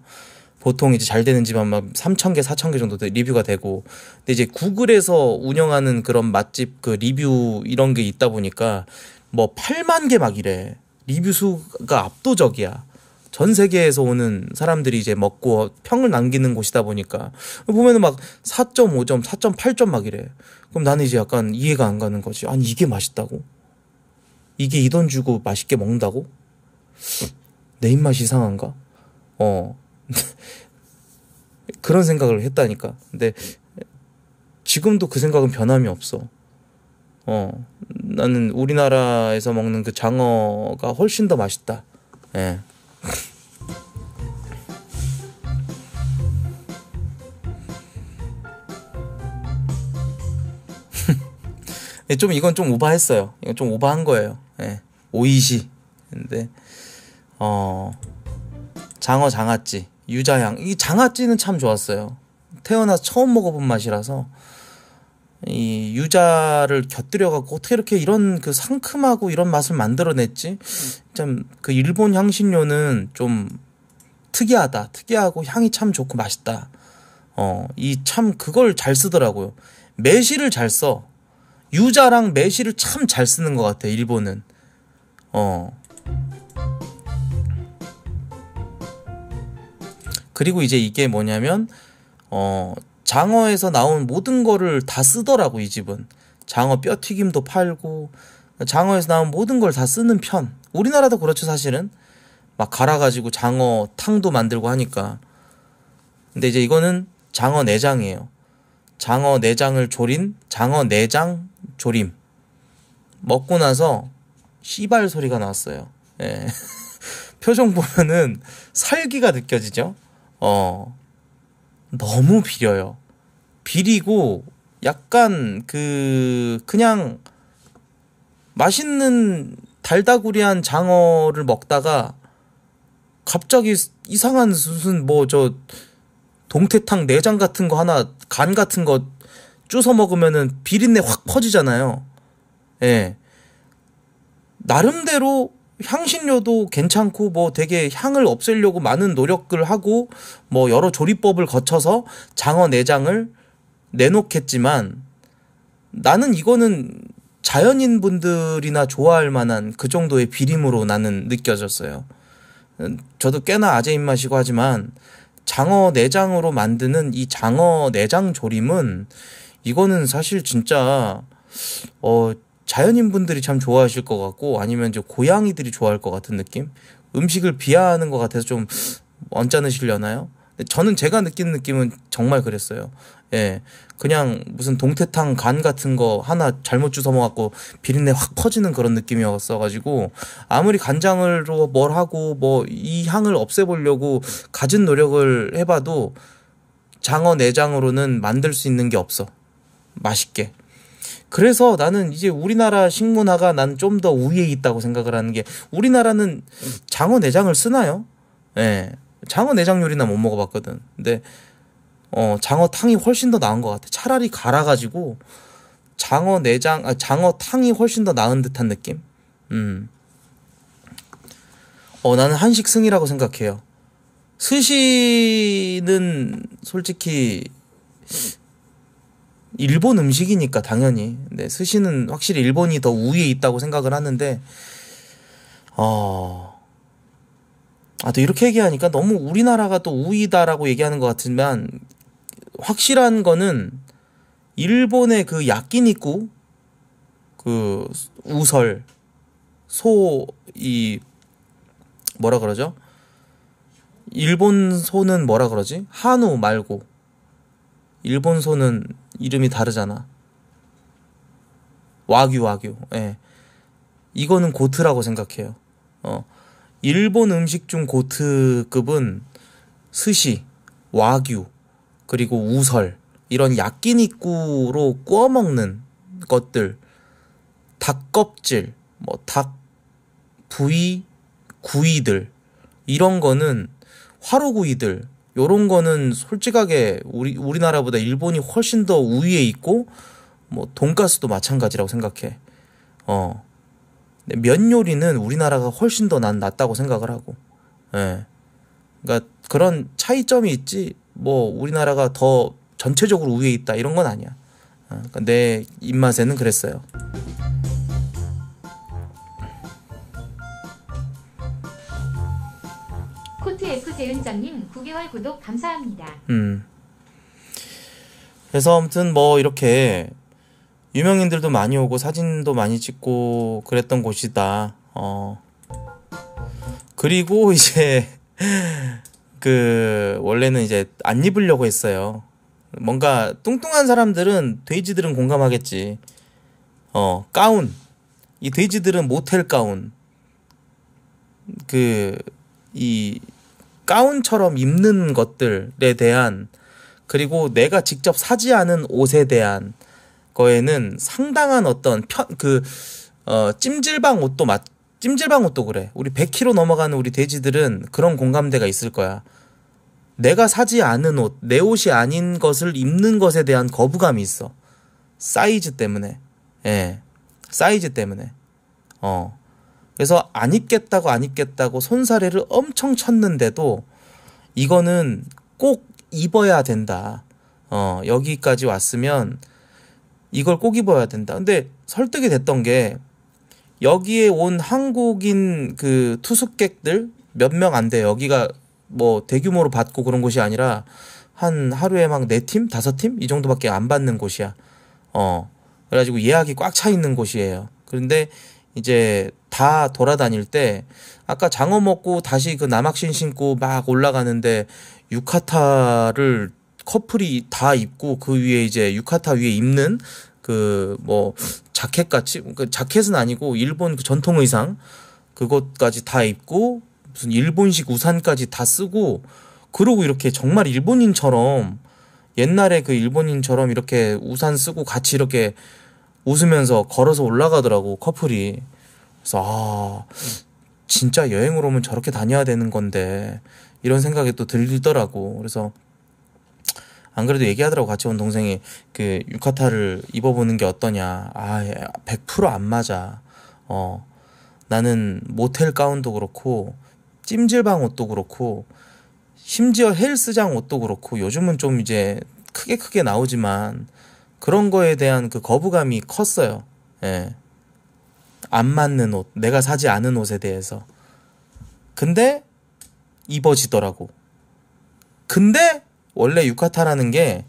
보통 이제 잘 되는 집은 막3천개4천개 정도 리뷰가 되고. 근데 이제 구글에서 운영하는 그런 맛집 그 리뷰 이런 게 있다 보니까 뭐 8만 개 막 이래. 리뷰 수가 압도적이야. 전 세계에서 오는 사람들이 이제 먹고 평을 남기는 곳이다 보니까 보면은 막 4.5점, 4.8점 막 이래. 그럼 나는 이제 약간 이해가 안 가는 거지. 아니 이게 맛있다고? 이게 이 돈 주고 맛있게 먹는다고? 내 입맛이 이상한가? 어. 그런 생각을 했다니까. 근데 지금도 그 생각은 변함이 없어. 어. 나는 우리나라에서 먹는 그 장어가 훨씬 더 맛있다. 예. 좀 이건 좀 오바했어요. 이건 좀 오바한 거예요. 예, 오이시. 근데 어 장어 장아찌, 유자향. 이 장아찌는 참 좋았어요. 태어나서 처음 먹어본 맛이라서 이 유자를 곁들여 갖고 어떻게 이렇게 이런 그 상큼하고 이런 맛을 만들어냈지? 참 그 일본 향신료는 좀 특이하다. 특이하고 향이 참 좋고 맛있다. 어, 이 참 그걸 잘 쓰더라고요. 매실을 잘 써. 유자랑 매실을 참 잘 쓰는 것 같아 일본은 어 그리고 이제 이게 뭐냐면 어 장어에서 나온 모든 거를 다 쓰더라고 이 집은 장어 뼈튀김도 팔고 장어에서 나온 모든 걸 다 쓰는 편 우리나라도 그렇죠 사실은 막 갈아가지고 장어 탕도 만들고 하니까 근데 이제 이거는 장어 내장이에요 장어 내장을 조린 장어 내장 조림 먹고 나서 씨발 소리가 났어요. 예. 표정 보면은 살기가 느껴지죠. 어 너무 비려요. 비리고 약간 그 그냥 맛있는 달다구리한 장어를 먹다가 갑자기 이상한 무슨 뭐저 동태탕 내장 같은 거 하나 간 같은 거 주서 먹으면은 비린내 확 퍼지잖아요. 예. 나름대로 향신료도 괜찮고 뭐 되게 향을 없애려고 많은 노력을 하고 뭐 여러 조리법을 거쳐서 장어 내장을 내놓겠지만 나는 이거는 자연인 분들이나 좋아할 만한 그 정도의 비림으로 나는 느껴졌어요. 저도 꽤나 아재 입맛이고 하지만 장어 내장으로 만드는 이 장어 내장 조림은 이거는 사실 진짜 어 자연인 분들이 참 좋아하실 것 같고 아니면 이제 고양이들이 좋아할 것 같은 느낌. 음식을 비하하는 것 같아서 좀 언짢으시려나요? 저는 제가 느낀 느낌은 정말 그랬어요. 예. 그냥 무슨 동태탕 간 같은 거 하나 잘못 주워 먹었고 비린내 확 퍼지는 그런 느낌이었어가지고 아무리 간장으로 뭘 하고 뭐 이 향을 없애보려고 가진 노력을 해봐도 장어 내장으로는 만들 수 있는 게 없어. 맛있게. 그래서 나는 이제 우리나라 식문화가 난 좀 더 우위에 있다고 생각을 하는 게 우리나라는 장어 내장을 쓰나요? 예. 네. 장어 내장 요리나 못 먹어봤거든. 근데 어 장어탕이 훨씬 더 나은 것 같아. 차라리 갈아가지고 장어 내장 아 장어탕이 훨씬 더 나은 듯한 느낌. 음. 어 나는 한식 승이라고 생각해요. 스시는 솔직히 일본 음식이니까 당연히. 근데 스시는 확실히 일본이 더 우위에 있다고 생각을 하는데 어. 아, 또 이렇게 얘기하니까 너무 우리나라가 또 우위다라고 얘기하는 것 같지만 확실한 거는 일본의 그야끼니꾸그 우설 소 이 뭐라 그러죠? 일본 소는 뭐라 그러지? 한우 말고 일본 소는 이름이 다르잖아. 와규 와규. 예. 이거는 고트라고 생각해요. 어. 일본 음식 중 고트급은 스시, 와규, 그리고 우설 이런 야끼니꾸로 구워 먹는 것들. 뭐 닭 껍질, 뭐 닭 부위 구이들 이런 거는 화로구이들 요런 거는 솔직하게 우리 우리나라보다 일본이 훨씬 더 우위에 있고 뭐 돈가스도 마찬가지라고 생각해. 어. 면 요리는 우리나라가 훨씬 더 난 낫다고 생각을 하고. 예. 그러니까 그런 차이점이 있지. 뭐 우리나라가 더 전체적으로 우위에 있다 이런 건 아니야. 어. 그러니까 내 입맛에는 그랬어요. 최대은장님 9개월 구독 감사합니다. 음. 그래서 아무튼 뭐 이렇게 유명인들도 많이 오고 사진도 많이 찍고 그랬던 곳이다. 어. 그리고 이제 그 원래는 이제 안 입으려고 했어요. 뭔가 뚱뚱한 사람들은 돼지들은 공감하겠지. 어, 가운. 이 돼지들은 모텔 가운. 그이 가운처럼 입는 것들에 대한 그리고 내가 직접 사지 않은 옷에 대한 거에는 상당한 어떤 편 그 어, 찜질방 옷도 맞 찜질방 옷도 그래. 우리 100kg 넘어가는 우리 돼지들은 그런 공감대가 있을 거야. 내가 사지 않은 옷, 내 옷이 아닌 것을 입는 것에 대한 거부감이 있어. 사이즈 때문에. 예. 사이즈 때문에. 어. 그래서 안 입겠다고 안 입겠다고 손사래를 엄청 쳤는데도 이거는 꼭 입어야 된다. 어, 여기까지 왔으면 이걸 꼭 입어야 된다. 근데 설득이 됐던 게 여기에 온 한국인 그 투숙객들 몇 명 안 돼. 여기가 뭐 대규모로 받고 그런 곳이 아니라 한 하루에 막 네 팀, 다섯 팀 이 정도밖에 안 받는 곳이야. 어. 그래가지고 예약이 꽉 차 있는 곳이에요. 그런데 이제 다 돌아다닐 때 아까 장어 먹고 다시 그 남학신 신고 막 올라가는데 유카타를 커플이 다 입고 그 위에 이제 유카타 위에 입는 그 뭐 자켓 같이 그 자켓은 아니고 일본 그 전통 의상 그것까지 다 입고 무슨 일본식 우산까지 다 쓰고 그러고 이렇게 정말 일본인처럼 옛날에 그 일본인처럼 이렇게 우산 쓰고 같이 이렇게 웃으면서 걸어서 올라가더라고 커플이 그래서 아, 진짜 여행으로 오면 저렇게 다녀야 되는 건데 이런 생각이 또 들더라고. 그래서 안 그래도 얘기하더라고 같이 온 동생이 그 유카타를 입어보는 게 어떠냐. 아, 100%안 예, 맞아. 어, 나는 모텔 가운도 그렇고 찜질방 옷도 그렇고 심지어 헬스장 옷도 그렇고 요즘은 좀 이제 크게 크게 나오지만 그런 거에 대한 그 거부감이 컸어요. 예. 안 맞는 옷, 내가 사지 않은 옷에 대해서. 근데 입어지더라고. 근데 원래 유카타라는 게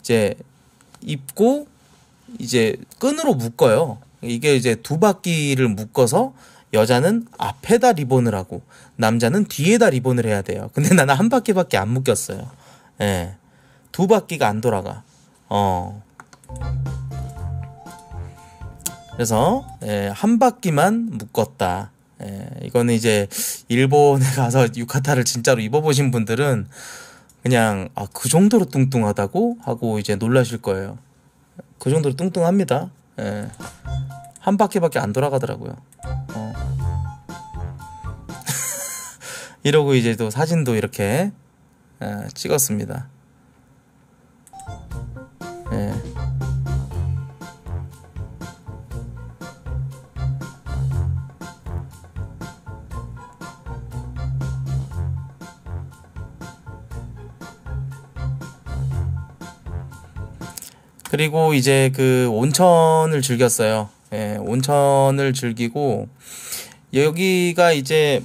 이제 입고 이제 끈으로 묶어요. 이게 이제 두 바퀴를 묶어서 여자는 앞에다 리본을 하고 남자는 뒤에다 리본을 해야 돼요. 근데 나는 한 바퀴밖에 안 묶였어요. 예. 두 바퀴가 안 돌아가. 어. 그래서 예, 한 바퀴만 묶었다. 예, 이거는 이제 일본에 가서 유카타를 진짜로 입어보신 분들은 그냥 아, 그 정도로 뚱뚱하다고 하고 이제 놀라실 거예요. 그 정도로 뚱뚱합니다. 예. 한 바퀴밖에 안 돌아가더라고요. 어. 이러고 이제 또 사진도 이렇게 예, 찍었습니다. 예. 그리고 이제 그 온천을 즐겼어요. 예, 온천을 즐기고 여기가 이제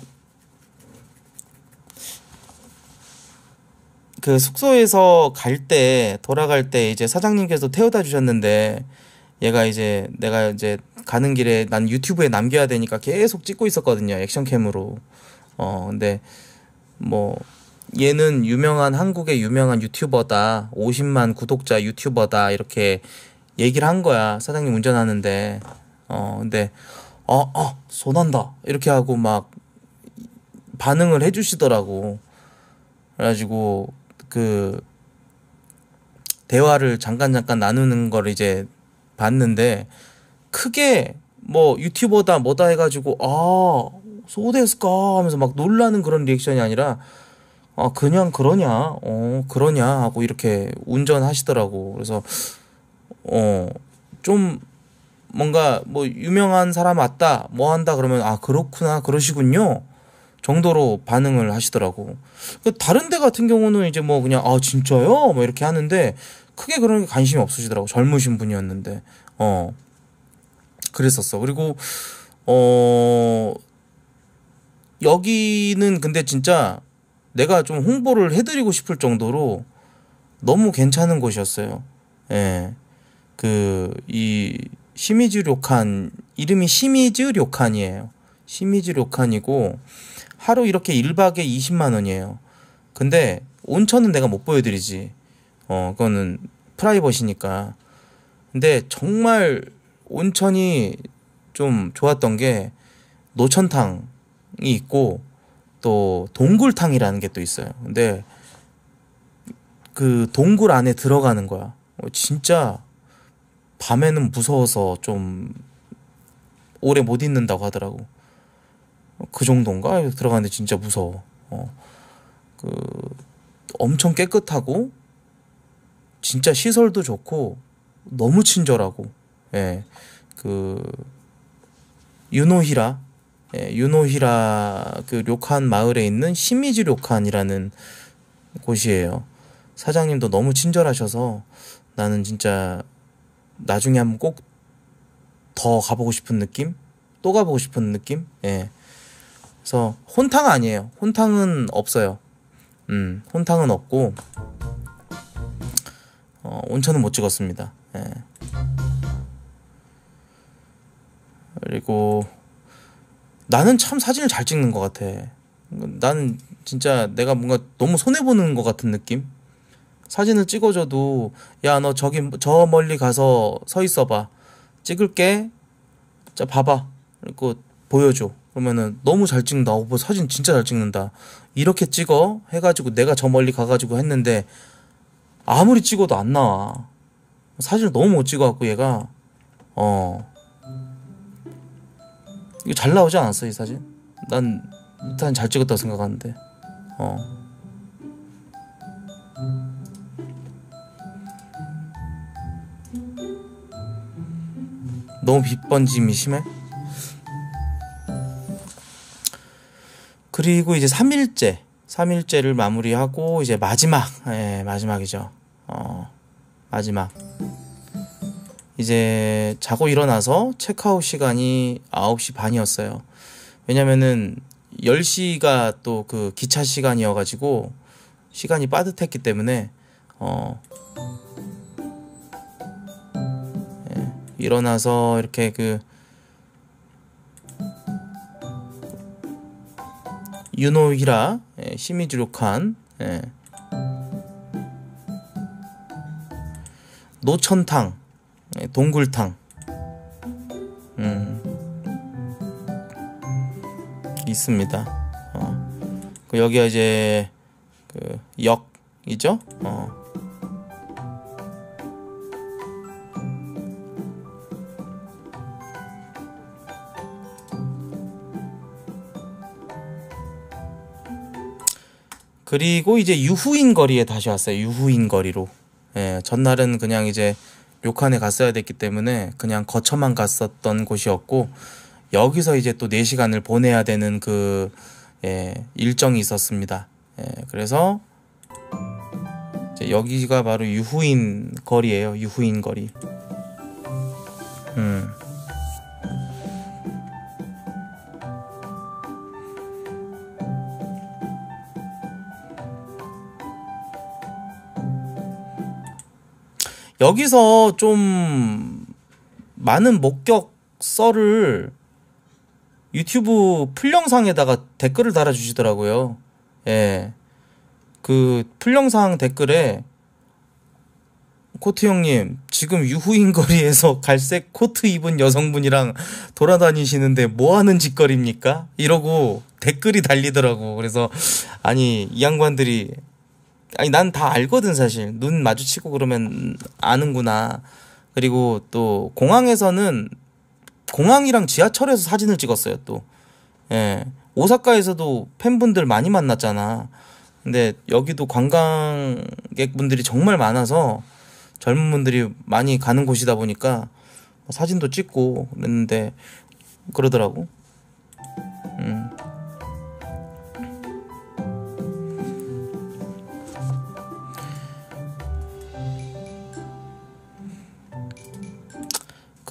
그 숙소에서 갈 때 돌아갈 때 이제 사장님께서 태워다 주셨는데 얘가 이제 내가 이제 가는 길에 난 유튜브에 남겨야 되니까 계속 찍고 있었거든요 액션캠으로 어 근데 뭐 얘는 유명한 한국의 유명한 유튜버다. 50만 구독자 유튜버다. 이렇게 얘기를 한 거야. 사장님 운전하는데. 어, 근데, 어, 어, 손한다. 이렇게 하고 막 반응을 해주시더라고. 그래가지고, 그, 대화를 잠깐 잠깐 나누는 걸 이제 봤는데, 크게 뭐 유튜버다 뭐다 해가지고, 아, 소데스까 하면서 막 놀라는 그런 리액션이 아니라, 아, 그냥 그러냐? 어, 그러냐? 하고 이렇게 운전하시더라고. 그래서, 어, 좀, 뭔가, 뭐, 유명한 사람 왔다, 뭐 한다 그러면, 아, 그렇구나, 그러시군요. 정도로 반응을 하시더라고. 그 다른 데 같은 경우는 이제 뭐 그냥, 아, 진짜요? 뭐 이렇게 하는데, 크게 그런 게 관심이 없으시더라고. 젊으신 분이었는데, 어. 그랬었어. 그리고, 어, 여기는 근데 진짜, 내가 좀 홍보를 해드리고 싶을 정도로 너무 괜찮은 곳이었어요. 예. 그, 이, 시미즈 료칸, 이름이 시미즈 료칸이에요. 시미즈 료칸이고, 하루 이렇게 1박에 20만원이에요. 근데, 온천은 내가 못 보여드리지. 어, 그거는 프라이버시니까. 근데 정말 온천이 좀 좋았던 게, 노천탕이 있고, 또 동굴탕이라는 게 또 있어요. 근데 그 동굴 안에 들어가는 거야. 어, 진짜 밤에는 무서워서 좀 오래 못 있는다고 하더라고. 어, 그 정도인가? 들어가는데 진짜 무서워. 어. 그 엄청 깨끗하고 진짜 시설도 좋고 너무 친절하고 예. 그윤노희라 예, 유노히라 그 료칸 마을에 있는 시미즈 료칸이라는 곳이에요. 사장님도 너무 친절하셔서 나는 진짜 나중에 한번 꼭 더 가보고 싶은 느낌? 또 가보고 싶은 느낌? 예. 그래서 혼탕 아니에요. 혼탕은 없어요. 음, 혼탕은 없고 어, 온천은 못 찍었습니다. 예. 그리고 나는 참 사진을 잘 찍는 것 같아. 난 진짜 내가 뭔가 너무 손해보는 것 같은 느낌? 사진을 찍어줘도, 야, 너 저기, 저 멀리 가서 서 있어봐. 찍을게. 자, 봐봐. 그리고 보여줘. 그러면은 너무 잘 찍는다. 어, 뭐 사진 진짜 잘 찍는다. 이렇게 찍어 해가지고 내가 저 멀리 가가지고 했는데 아무리 찍어도 안 나와. 사진을 너무 못 찍어갖고 얘가 어 이거 잘 나오지 않았어 이 사진? 난 일단 잘 찍었다고 생각하는데 어 너무 빛번짐이 심해? 그리고 이제 3일째 3일째를 마무리하고 이제 마지막 예, 마지막이죠 어 마지막 이제 자고 일어나서 체크아웃 시간이 9시 반이었어요. 왜냐면은 10시가 또 그 기차 시간이어가지고 시간이 빠듯했기 때문에 어 예, 일어나서 이렇게 그 유노히라 시미즈루칸 예, 예, 노천탕 예, 동굴탕. 음. 있습니다. 어. 그 여기가 이제 그 역이죠. 어. 그리고 이제 유후인 거리에 다시 왔어요. 유후인 거리로. 예, 전날은 그냥 이제 욕한에 갔어야 됐기 때문에 그냥 거쳐만 갔었던 곳이었고 여기서 이제 또 4시간을 보내야 되는 그 예, 일정이 있었습니다. 예, 그래서 여기가 바로 유후인 거리예요. 유후인 거리. 음. 여기서 좀 많은 목격 썰을 유튜브 풀영상에다가 댓글을 달아주시더라고요. 예. 그 풀영상 댓글에 코트 형님, 지금 유후인 거리에서 갈색 코트 입은 여성분이랑 돌아다니시는데 뭐 하는 짓거리입니까? 이러고 댓글이 달리더라고. 그래서, 아니, 이 양반들이 아니 난 다 알거든 사실 눈 마주치고 그러면 아는구나 그리고 또 공항에서는 공항이랑 지하철에서 사진을 찍었어요 또 예. 오사카에서도 팬분들 많이 만났잖아 근데 여기도 관광객분들이 정말 많아서 젊은 분들이 많이 가는 곳이다 보니까 사진도 찍고 그랬는데 그러더라고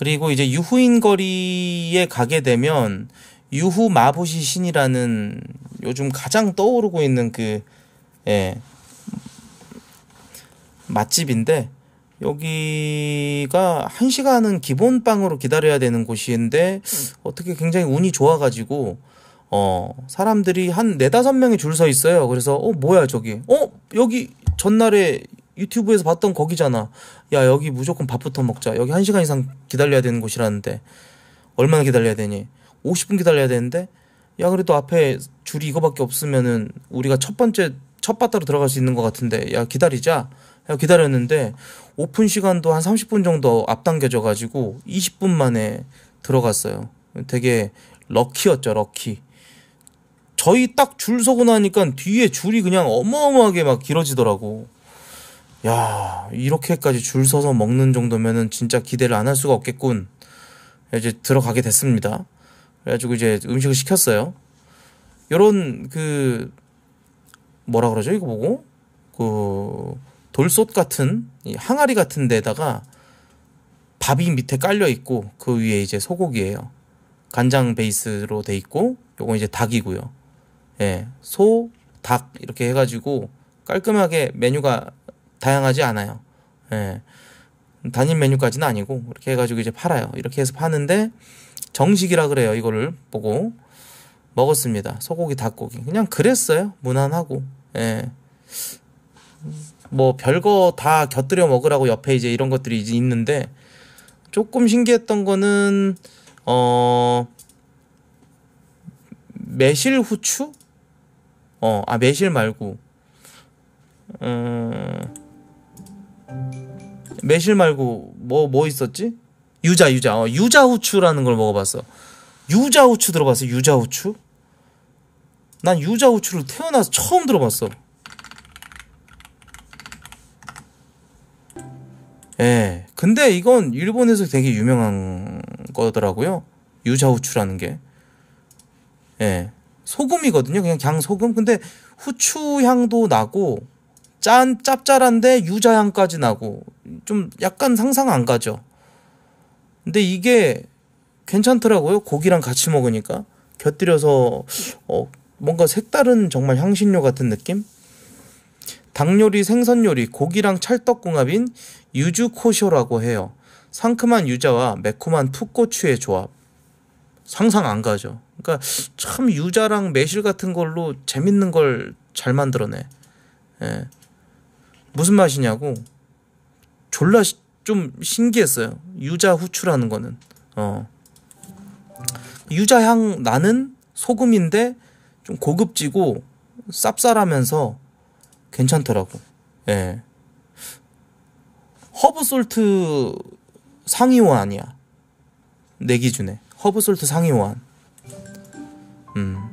그리고 이제 유후인 거리에 가게 되면 유후 마보시 신이라는 요즘 가장 떠오르고 있는 그 예, 맛집인데 여기가 한 시간은 기본 빵으로 기다려야 되는 곳인데 어떻게 굉장히 운이 좋아가지고 어 사람들이 한 네다섯 명이 줄 서 있어요. 그래서 어 뭐야 저기 어 여기 전날에 유튜브에서 봤던 거기잖아. 야, 여기 무조건 밥부터 먹자. 여기 1시간 이상 기다려야 되는 곳이라는데. 얼마나 기다려야 되니? 50분 기다려야 되는데? 야, 그래도 앞에 줄이 이거밖에 없으면은 우리가 첫 번째, 첫 바다로 들어갈 수 있는 것 같은데. 야, 기다리자. 야, 기다렸는데 오픈 시간도 한 30분 정도 앞당겨져 가지고 20분 만에 들어갔어요. 되게 럭키였죠, 럭키. 저희 딱 줄 서고 나니까 뒤에 줄이 그냥 어마어마하게 막 길어지더라고. 야, 이렇게까지 줄 서서 먹는 정도면은 진짜 기대를 안 할 수가 없겠군. 이제 들어가게 됐습니다. 그래가지고 이제 음식을 시켰어요. 요런 그 뭐라 그러죠? 이거 보고 그 돌솥 같은 항아리 같은 데다가 밥이 밑에 깔려 있고 그 위에 이제 소고기예요. 간장 베이스로 돼 있고 요건 이제 닭이고요. 예. 소, 닭 이렇게 해 가지고 깔끔하게 메뉴가 다양하지 않아요. 예. 단일 메뉴까지는 아니고 이렇게 해가지고 이제 팔아요. 이렇게 해서 파는데 정식이라 그래요. 이거를 보고 먹었습니다. 소고기, 닭고기. 그냥 그랬어요. 무난하고. 예. 뭐 별거 다 곁들여 먹으라고 옆에 이제 이런 것들이 이제 있는데 조금 신기했던 거는 어 매실 후추? 어, 아 매실 말고 음 매실 말고 뭐뭐 뭐 있었지? 유자 유자 어, 유자 후추라는 걸 먹어봤어. 유자 후추 들어봤어? 유자 후추? 난 유자 후추를 태어나서 처음 들어봤어. 예. 근데 이건 일본에서 되게 유명한 거더라고요. 유자 후추라는 게. 예. 소금이거든요. 그냥 양 소금. 근데 후추 향도 나고 짠 짭짤한데 유자향까지 나고 좀 약간 상상 안 가죠. 근데 이게 괜찮더라고요. 고기랑 같이 먹으니까 곁들여서 어, 뭔가 색다른 정말 향신료 같은 느낌? 당 요리, 생선 요리, 고기랑 찰떡궁합인 유주코쇼라고 해요. 상큼한 유자와 매콤한 풋고추의 조합. 상상 안 가죠. 그러니까 참 유자랑 매실 같은 걸로 재밌는 걸 잘 만들어내. 예. 무슨 맛이냐고 졸라 시, 좀 신기했어요. 유자 후추라는 거는 어. 유자 향 나는 소금인데 좀 고급지고 쌉쌀하면서 괜찮더라고. 예. 허브 솔트 상위호환이야. 내 기준에 허브 솔트 상위호환. 음.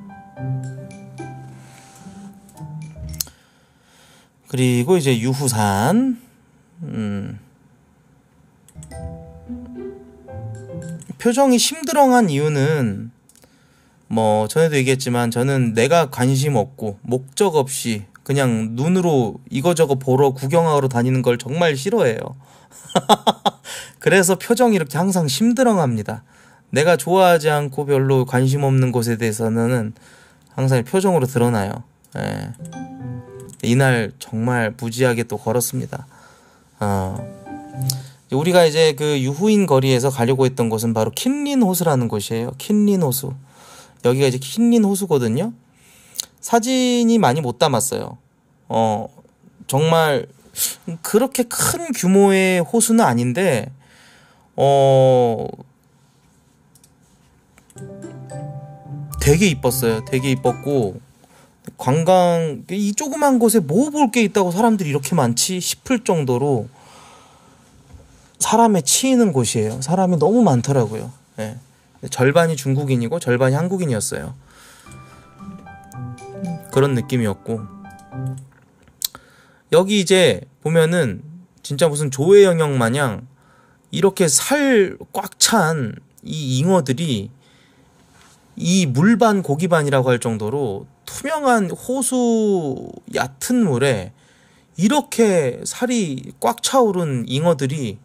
그리고 이제 유후산 음. 표정이 심드렁한 이유는 뭐 전에도 얘기했지만 저는 내가 관심 없고 목적 없이 그냥 눈으로 이거저거 보러 구경하러 다니는 걸 정말 싫어해요. 그래서 표정이 이렇게 항상 심드렁합니다. 내가 좋아하지 않고 별로 관심 없는 곳에 대해서는 항상 표정으로 드러나요. 예. 이날 정말 무지하게 또 걸었습니다. 어, 우리가 이제 그 유후인 거리에서 가려고 했던 곳은 바로 킨린 호수라는 곳이에요. 킨린 호수. 여기가 이제 킨린 호수거든요. 사진이 많이 못 담았어요. 어, 정말 그렇게 큰 규모의 호수는 아닌데, 어, 되게 이뻤어요. 되게 이뻤고, 관광 이 조그만 곳에 뭐 볼 게 있다고 사람들이 이렇게 많지 싶을 정도로 사람에 치이는 곳이에요. 사람이 너무 많더라고요. 네. 절반이 중국인이고 절반이 한국인이었어요. 그런 느낌이었고 여기 이제 보면은 진짜 무슨 조회 영역 마냥 이렇게 살 꽉 찬 이 잉어들이 이 물반 고기반이라고 할 정도로 투명한 호수 얕은 물에 이렇게 살이 꽉 차오른 잉어들이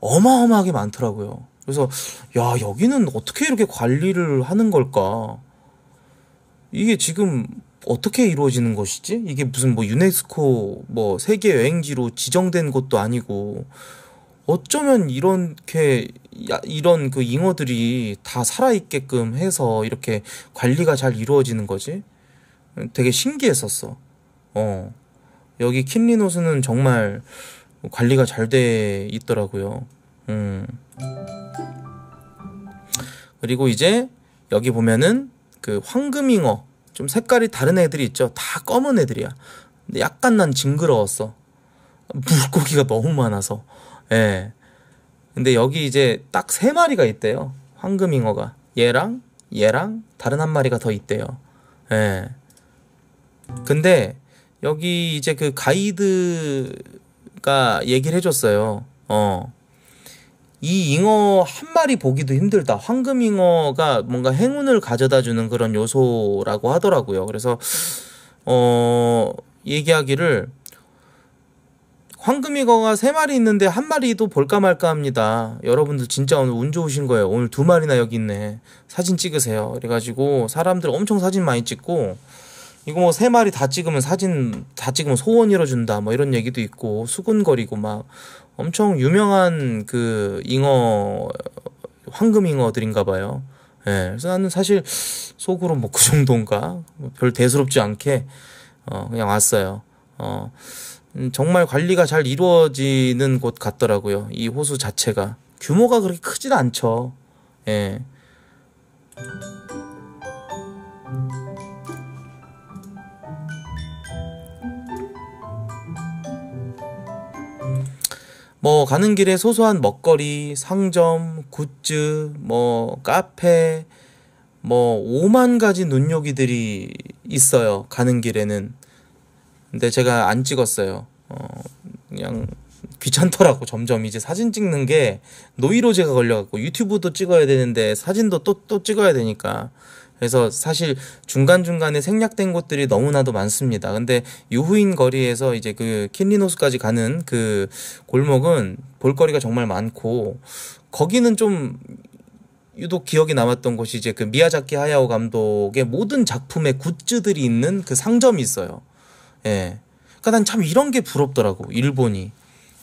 어마어마하게 많더라고요. 그래서 야 여기는 어떻게 이렇게 관리를 하는 걸까? 이게 지금 어떻게 이루어지는 것이지? 이게 무슨 뭐 유네스코 뭐 세계 여행지로 지정된 것도 아니고 어쩌면 이렇게 이런 그 잉어들이 다 살아있게끔 해서 이렇게 관리가 잘 이루어지는 거지? 되게 신기했었어. 어. 여기 킨리노스는 정말 관리가 잘 돼 있더라고요. 음. 그리고 이제 여기 보면은 그 황금잉어 좀 색깔이 다른 애들이 있죠. 다 검은 애들이야. 근데 약간 난 징그러웠어. 물고기가 너무 많아서. 예. 근데 여기 이제 딱 세 마리가 있대요. 황금잉어가 얘랑 얘랑 다른 한 마리가 더 있대요. 예. 근데 여기 이제 그 가이드가 얘기를 해줬어요. 어. 이 잉어 한 마리 보기도 힘들다. 황금 잉어가 뭔가 행운을 가져다 주는 그런 요소라고 하더라고요. 그래서, 어, 얘기하기를 황금 잉어가 세 마리 있는데 한 마리도 볼까 말까 합니다. 여러분들 진짜 오늘 운 좋으신 거예요. 오늘 두 마리나 여기 있네. 사진 찍으세요. 그래가지고 사람들 엄청 사진 많이 찍고, 이거 뭐 세 마리 다 찍으면 사진 다 찍으면 소원 이뤄준다 뭐 이런 얘기도 있고 수근거리고 막 엄청 유명한 그 잉어 황금 잉어들인가 봐요. 예, 그래서 나는 사실 속으로 뭐 그 정도인가 뭐 별 대수롭지 않게 어 그냥 왔어요. 어 음, 정말 관리가 잘 이루어지는 곳 같더라고요. 이 호수 자체가 규모가 그렇게 크진 않죠. 예. 뭐 가는 길에 소소한 먹거리, 상점, 굿즈, 뭐 카페, 뭐 5만 가지 눈요기들이 있어요. 가는 길에는. 근데 제가 안 찍었어요. 어, 그냥 귀찮더라고 점점 이제 사진 찍는 게 노이로제가 걸려갖고 유튜브도 찍어야 되는데 사진도 또또 또 찍어야 되니까 그래서 사실 중간중간에 생략된 곳들이 너무나도 많습니다. 근데 유후인 거리에서 이제 그 킨리노스까지 가는 그 골목은 볼거리가 정말 많고 거기는 좀 유독 기억에 남았던 곳이 이제 그 미야자키 하야오 감독의 모든 작품의 굿즈들이 있는 그 상점이 있어요. 예. 그러니까 난 참 이런 게 부럽더라고. 일본이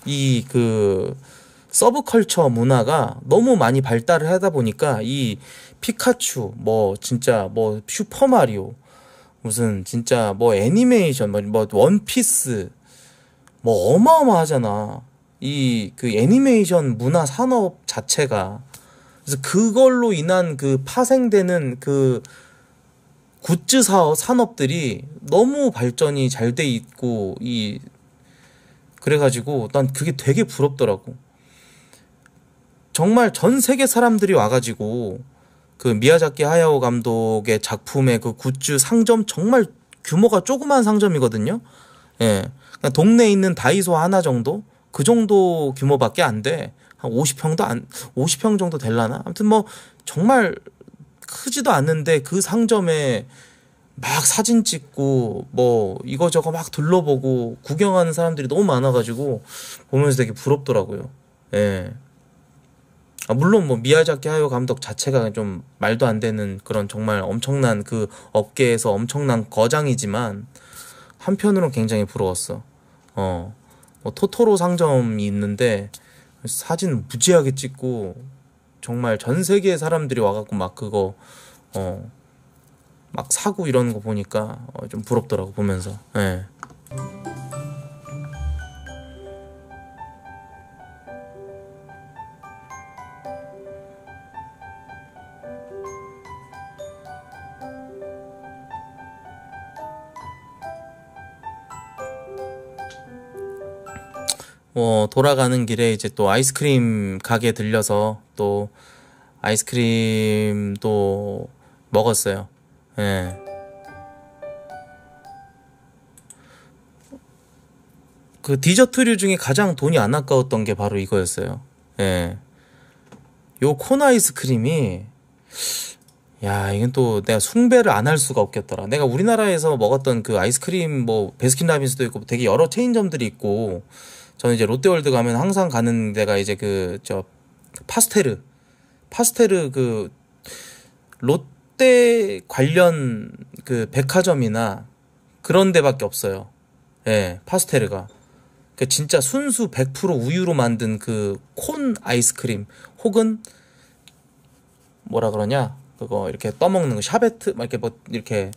이 그 서브컬처 문화가 너무 많이 발달을 하다 보니까 이 피카츄, 뭐 진짜 뭐 슈퍼 마리오, 무슨 진짜 뭐 애니메이션, 뭐, 뭐 원피스, 뭐 어마어마하잖아. 이 그 애니메이션 문화 산업 자체가 그래서 그걸로 인한 그 파생되는 그 굿즈 사업 산업들이 너무 발전이 잘 돼 있고 이 그래가지고 난 그게 되게 부럽더라고. 정말 전 세계 사람들이 와가지고 그 미야자키 하야오 감독의 작품의 그 굿즈 상점 정말 규모가 조그만 상점이거든요. 예. 그러니까 동네에 있는 다이소 하나 정도? 그 정도 규모밖에 안 돼. 한 50평도 안, 50평 정도 될라나? 아무튼 뭐, 정말 크지도 않는데 그 상점에 막 사진 찍고 뭐 이거저거 막 둘러보고 구경하는 사람들이 너무 많아가지고 보면서 되게 부럽더라고요. 예. 아, 물론 뭐 미야자키 하요 감독 자체가 좀 말도 안 되는 그런 정말 엄청난 그 업계에서 엄청난 거장이지만 한편으론 굉장히 부러웠어. 어. 뭐 토토로 상점이 있는데 사진 무지하게 찍고 정말 전 세계 사람들이 와갖고 막 그거 어막 사고 이러거 보니까 어, 좀 부럽더라고 보면서. 예. 어, 돌아가는 길에 이제 또 아이스크림 가게 들려서 또 아이스크림도 먹었어요. 예. 그 디저트류 중에 가장 돈이 안 아까웠던 게 바로 이거였어요. 예. 요코나이스크림이 야, 이건 또 내가 숭배를 안 할 수가 없겠더라. 내가 우리나라에서 먹었던 그 아이스크림 뭐 베스킨라빈스도 있고 되게 여러 체인점들이 있고 저는 이제 롯데월드 가면 항상 가는 데가 이제 그 저 파스테르 파스테르 그 롯데 관련 그 백화점이나 그런 데밖에 없어요. 예, 파스테르가. 그 진짜 순수 100% 우유로 만든 그 콘 아이스크림 혹은 뭐라 그러냐? 그거 이렇게 떠먹는 거 샤베트 막 이렇게 뭐 이렇게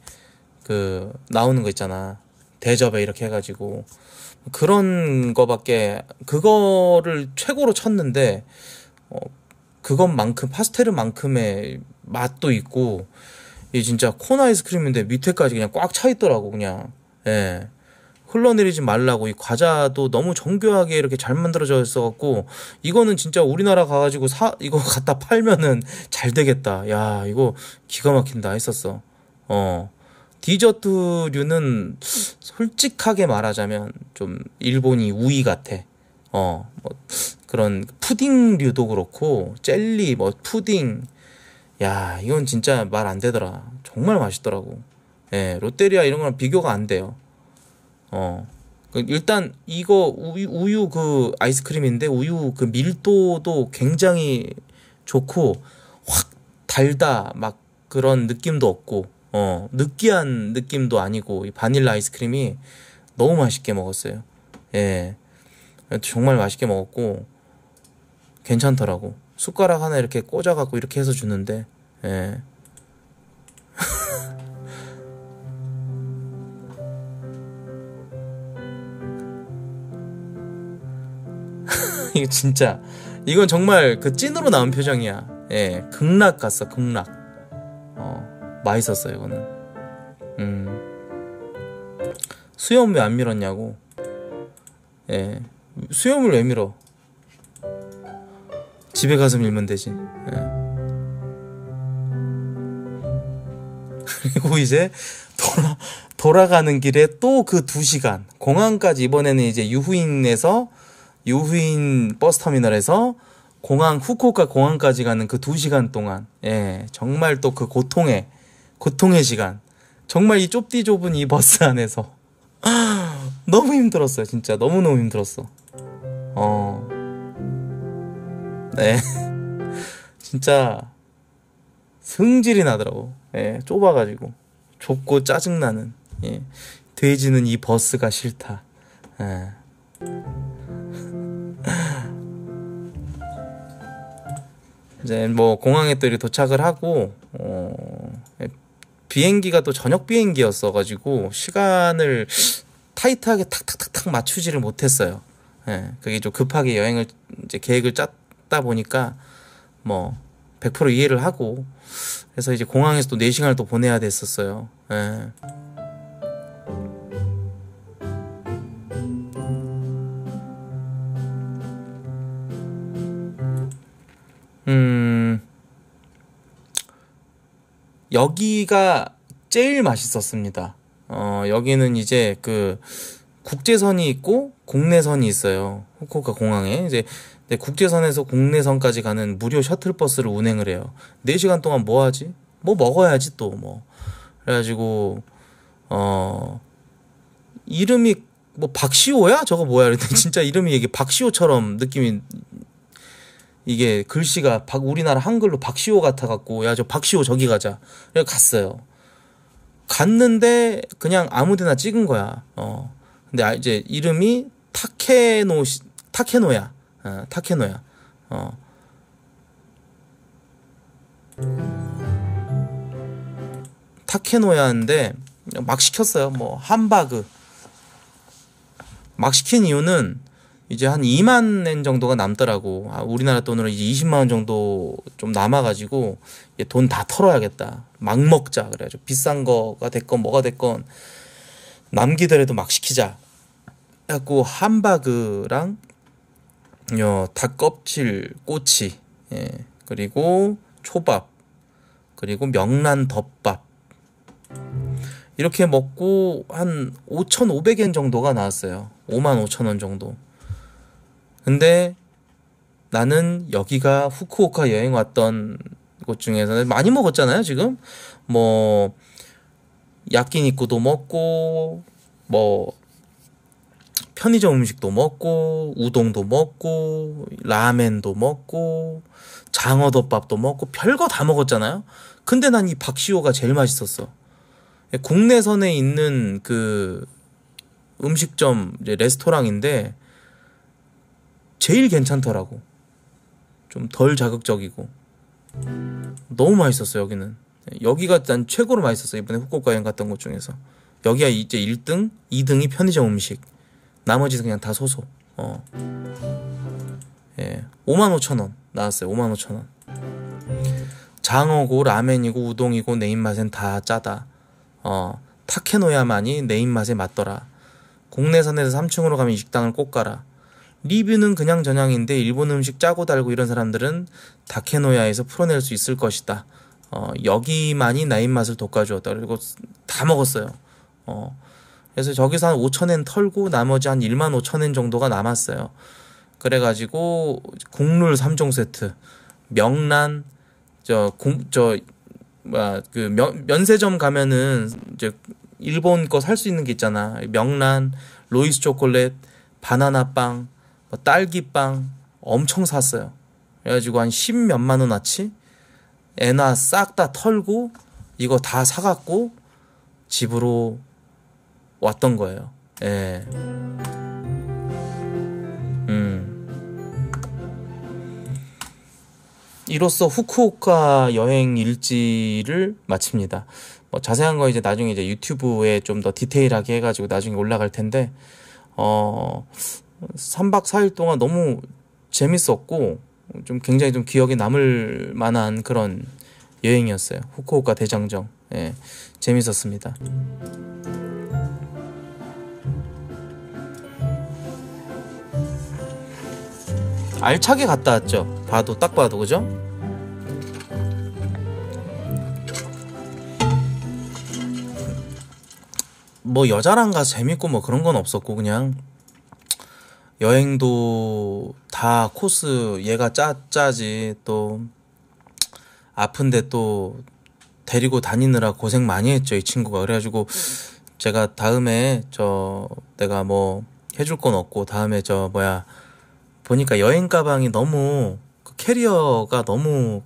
그 나오는 거 있잖아. 대접에 이렇게 해 가지고 그런 거밖에 그거를 최고로 쳤는데 어, 그것만큼 파스텔만큼의 맛도 있고 이 진짜 콘 아이스크림인데 밑에까지 그냥 꽉 차 있더라고 그냥 예. 흘러내리지 말라고 이 과자도 너무 정교하게 이렇게 잘 만들어져 있어 갖고 이거는 진짜 우리나라 가가지고 사 이거 갖다 팔면은 잘 되겠다 야 이거 기가 막힌다 했었어 어 디저트류는 솔직하게 말하자면 좀 일본이 우위 같아. 어, 뭐 그런 푸딩류도 그렇고 젤리, 뭐 푸딩. 야, 이건 진짜 말 안 되더라. 정말 맛있더라고. 예, 롯데리아 이런 거랑 비교가 안 돼요. 어. 그 일단 이거 우유, 우유 그 아이스크림인데 우유 그 밀도도 굉장히 좋고 확 달다 막 그런 느낌도 없고 어, 느끼한 느낌도 아니고 바닐라 아이스크림이 너무 맛있게 먹었어요. 예. 정말 맛있게 먹었고 괜찮더라고. 숟가락 하나 이렇게 꽂아 갖고 이렇게 해서 주는데 예. 이거 진짜 이건 정말 그 찐으로 나온 표정이야. 예, 극락 갔어, 극락. 어. 맛있었어요, 이거는. 음. 수염 왜 안 밀었냐고. 예. 수염을 왜 밀어? 집에 가서 밀면 되지. 예. 그리고 이제 돌아, 돌아가는 길에 또 그 두 시간 공항까지 이번에는 이제 유후인에서 유후인 버스 터미널에서 공항 후쿠오카 공항까지 가는 그 두 시간 동안 예 정말 또그고통에 고통의 시간. 정말 이 좁디 좁은 이 버스 안에서. 너무 힘들었어요, 진짜. 너무너무 힘들었어. 어. 네. 진짜 승질이 나더라고. 예, 좁아가지고. 좁고 짜증나는. 예. 돼지는 이 버스가 싫다. 예. 이제 뭐 공항에 또 도착을 하고, 어, 비행기가 또 저녁 비행기였어가지고 시간을 타이트하게 탁탁탁탁 맞추지를 못했어요. 예, 그게 좀 급하게 여행을 이제 계획을 짰다 보니까 뭐 100% 이해를 하고 그래서 이제 공항에서 또 4시간을 또 보내야 됐었어요. 예. 여기가 제일 맛있었습니다. 어, 여기는 이제 그 국제선이 있고 국내선이 있어요. 후쿠오카 공항에. 이제 네, 국제선에서 국내선까지 가는 무료 셔틀버스를 운행을 해요. 4시간 동안 뭐 하지? 뭐 먹어야지 또 뭐. 그래가지고, 어, 이름이 뭐 박시호야? 저거 뭐야? 그랬더니 진짜 이름이 이게 박시호처럼 느낌이 이게 글씨가 박 우리나라 한글로 박시호 같아 갖고 야 저 박시호 저기 가자. 그래 갔어요. 갔는데 그냥 아무데나 찍은 거야. 어. 근데 아, 이제 이름이 타케노 타케노야. 어, 타케노야. 어. 타케노야인데 막 시켰어요. 뭐함박그막 시킨 이유는 이제 한 2만 엔 정도가 남더라고. 아, 우리나라 돈으로 이제 20만 원 정도 좀 남아가지고 돈 다 털어야겠다. 막 먹자. 그래가지고 비싼 거가 됐건 뭐가 됐건 남기더라도 막 시키자. 해갖고 함바그랑 요 어, 닭껍질 꼬치 예. 그리고 초밥 그리고 명란 덮밥 이렇게 먹고 한 5,500엔 정도가 나왔어요. 5만 5천 원 정도. 근데 나는 여기가 후쿠오카 여행 왔던 곳 중에서 많이 먹었잖아요, 지금. 뭐, 야끼니쿠도 먹고, 뭐, 편의점 음식도 먹고, 우동도 먹고, 라멘도 먹고, 장어덮밥도 먹고, 별거 다 먹었잖아요? 근데 난 이박시오가 제일 맛있었어. 국내선에 있는 그 음식점, 레스토랑인데, 제일 괜찮더라고. 좀 덜 자극적이고. 너무 맛있었어, 여기는. 여기가 난 최고로 맛있었어, 이번에 후쿠오카 여행 갔던 곳 중에서. 여기가 이제 1등, 2등이 편의점 음식. 나머지는 그냥 다 소소. 어. 예. 5 5 0원 나왔어요, 5만5천원 장어고, 라멘이고, 우동이고, 내 입맛엔 다 짜다. 어. 타케노야만이 내 입맛에 맞더라. 국내선에서 3층으로 가면 이 식당을 꼭 가라. 리뷰는 그냥 전냥인데 일본 음식 짜고 달고 이런 사람들은 다케노야에서 풀어낼 수 있을 것이다. 어, 여기만이 나인 맛을 돋궈주었다. 그리고 다 먹었어요. 어, 그래서 저기서 한 5천엔 털고 나머지 한 1만 5천엔 정도가 남았어요. 그래가지고 국룰 3종 세트, 명란, 저, 공, 저, 뭐야, 그 면, 면세점 가면은 이제 일본 거 살 수 있는 게 있잖아. 명란, 로이스 초콜릿, 바나나 빵, 뭐 딸기빵 엄청 샀어요. 그래가지고 한십 몇만 원어치 애나 싹 다 털고 이거 다 사갖고 집으로 왔던 거예요. 예. 음. 이로써 후쿠오카 여행 일지를 마칩니다. 뭐 자세한 거 이제 나중에 이제 유튜브에 좀 더 디테일하게 해가지고 나중에 올라갈 텐데, 어, 3박 4일 동안 너무 재밌었고 좀 굉장히 좀 기억에 남을 만한 그런 여행이었어요. 후쿠오카 대장정. 예. 재밌었습니다. 알차게 갔다 왔죠. 봐도 딱 봐도 그죠? 뭐 여자랑 가서 재밌고 뭐 그런 건 없었고 그냥 여행도 다 코스 얘가 짜, 짜지 또 아픈데 또 데리고 다니느라 고생 많이 했죠 이 친구가 그래가지고 제가 다음에 저 내가 뭐 해줄 건 없고 다음에 저 뭐야 보니까 여행 가방이 너무 그 캐리어가 너무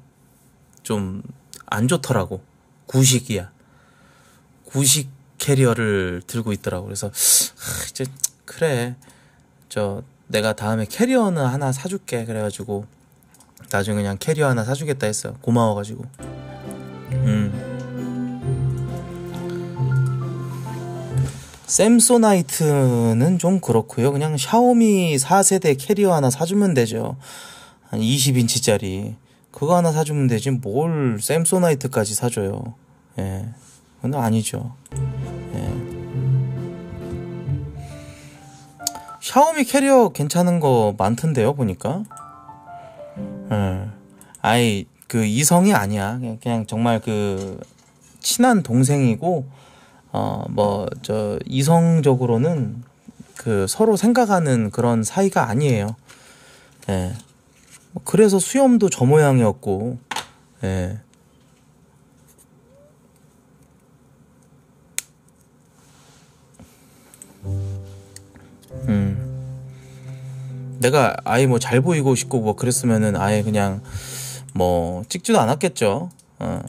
좀 안 좋더라고 구식이야 구식 캐리어를 들고 있더라고 그래서 하, 이제 그래 저 내가 다음에 캐리어는 하나 사줄게 그래가지고 나중에 그냥 캐리어 하나 사주겠다 했어요 고마워가지고 음 샘소나이트는 좀 그렇고요 그냥 샤오미 4세대 캐리어 하나 사주면 되죠 한 20인치짜리 그거 하나 사주면 되지 뭘 샘소나이트까지 사줘요 예 그건 아니죠 샤오미 캐리어 괜찮은 거 많던데요 보니까 예. 아이 그 이성이 아니야 그냥, 그냥 정말 그 친한 동생이고 어뭐 저 이성적으로는 그 서로 생각하는 그런 사이가 아니에요 예. 뭐 그래서 수염도 저 모양이었고 예. 음. 내가 아예 뭐 잘 보이고 싶고 뭐 그랬으면은 아예 그냥 뭐 찍지도 않았겠죠. 어.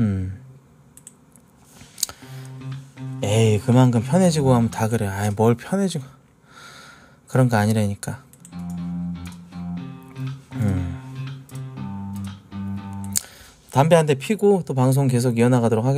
음. 에이 그만큼 편해지고 하면 다 그래. 아예 뭘 편해지고 그런 거 아니라니까. 음. 담배 한 대 피고 또 방송 계속 이어나가도록 하겠습니다.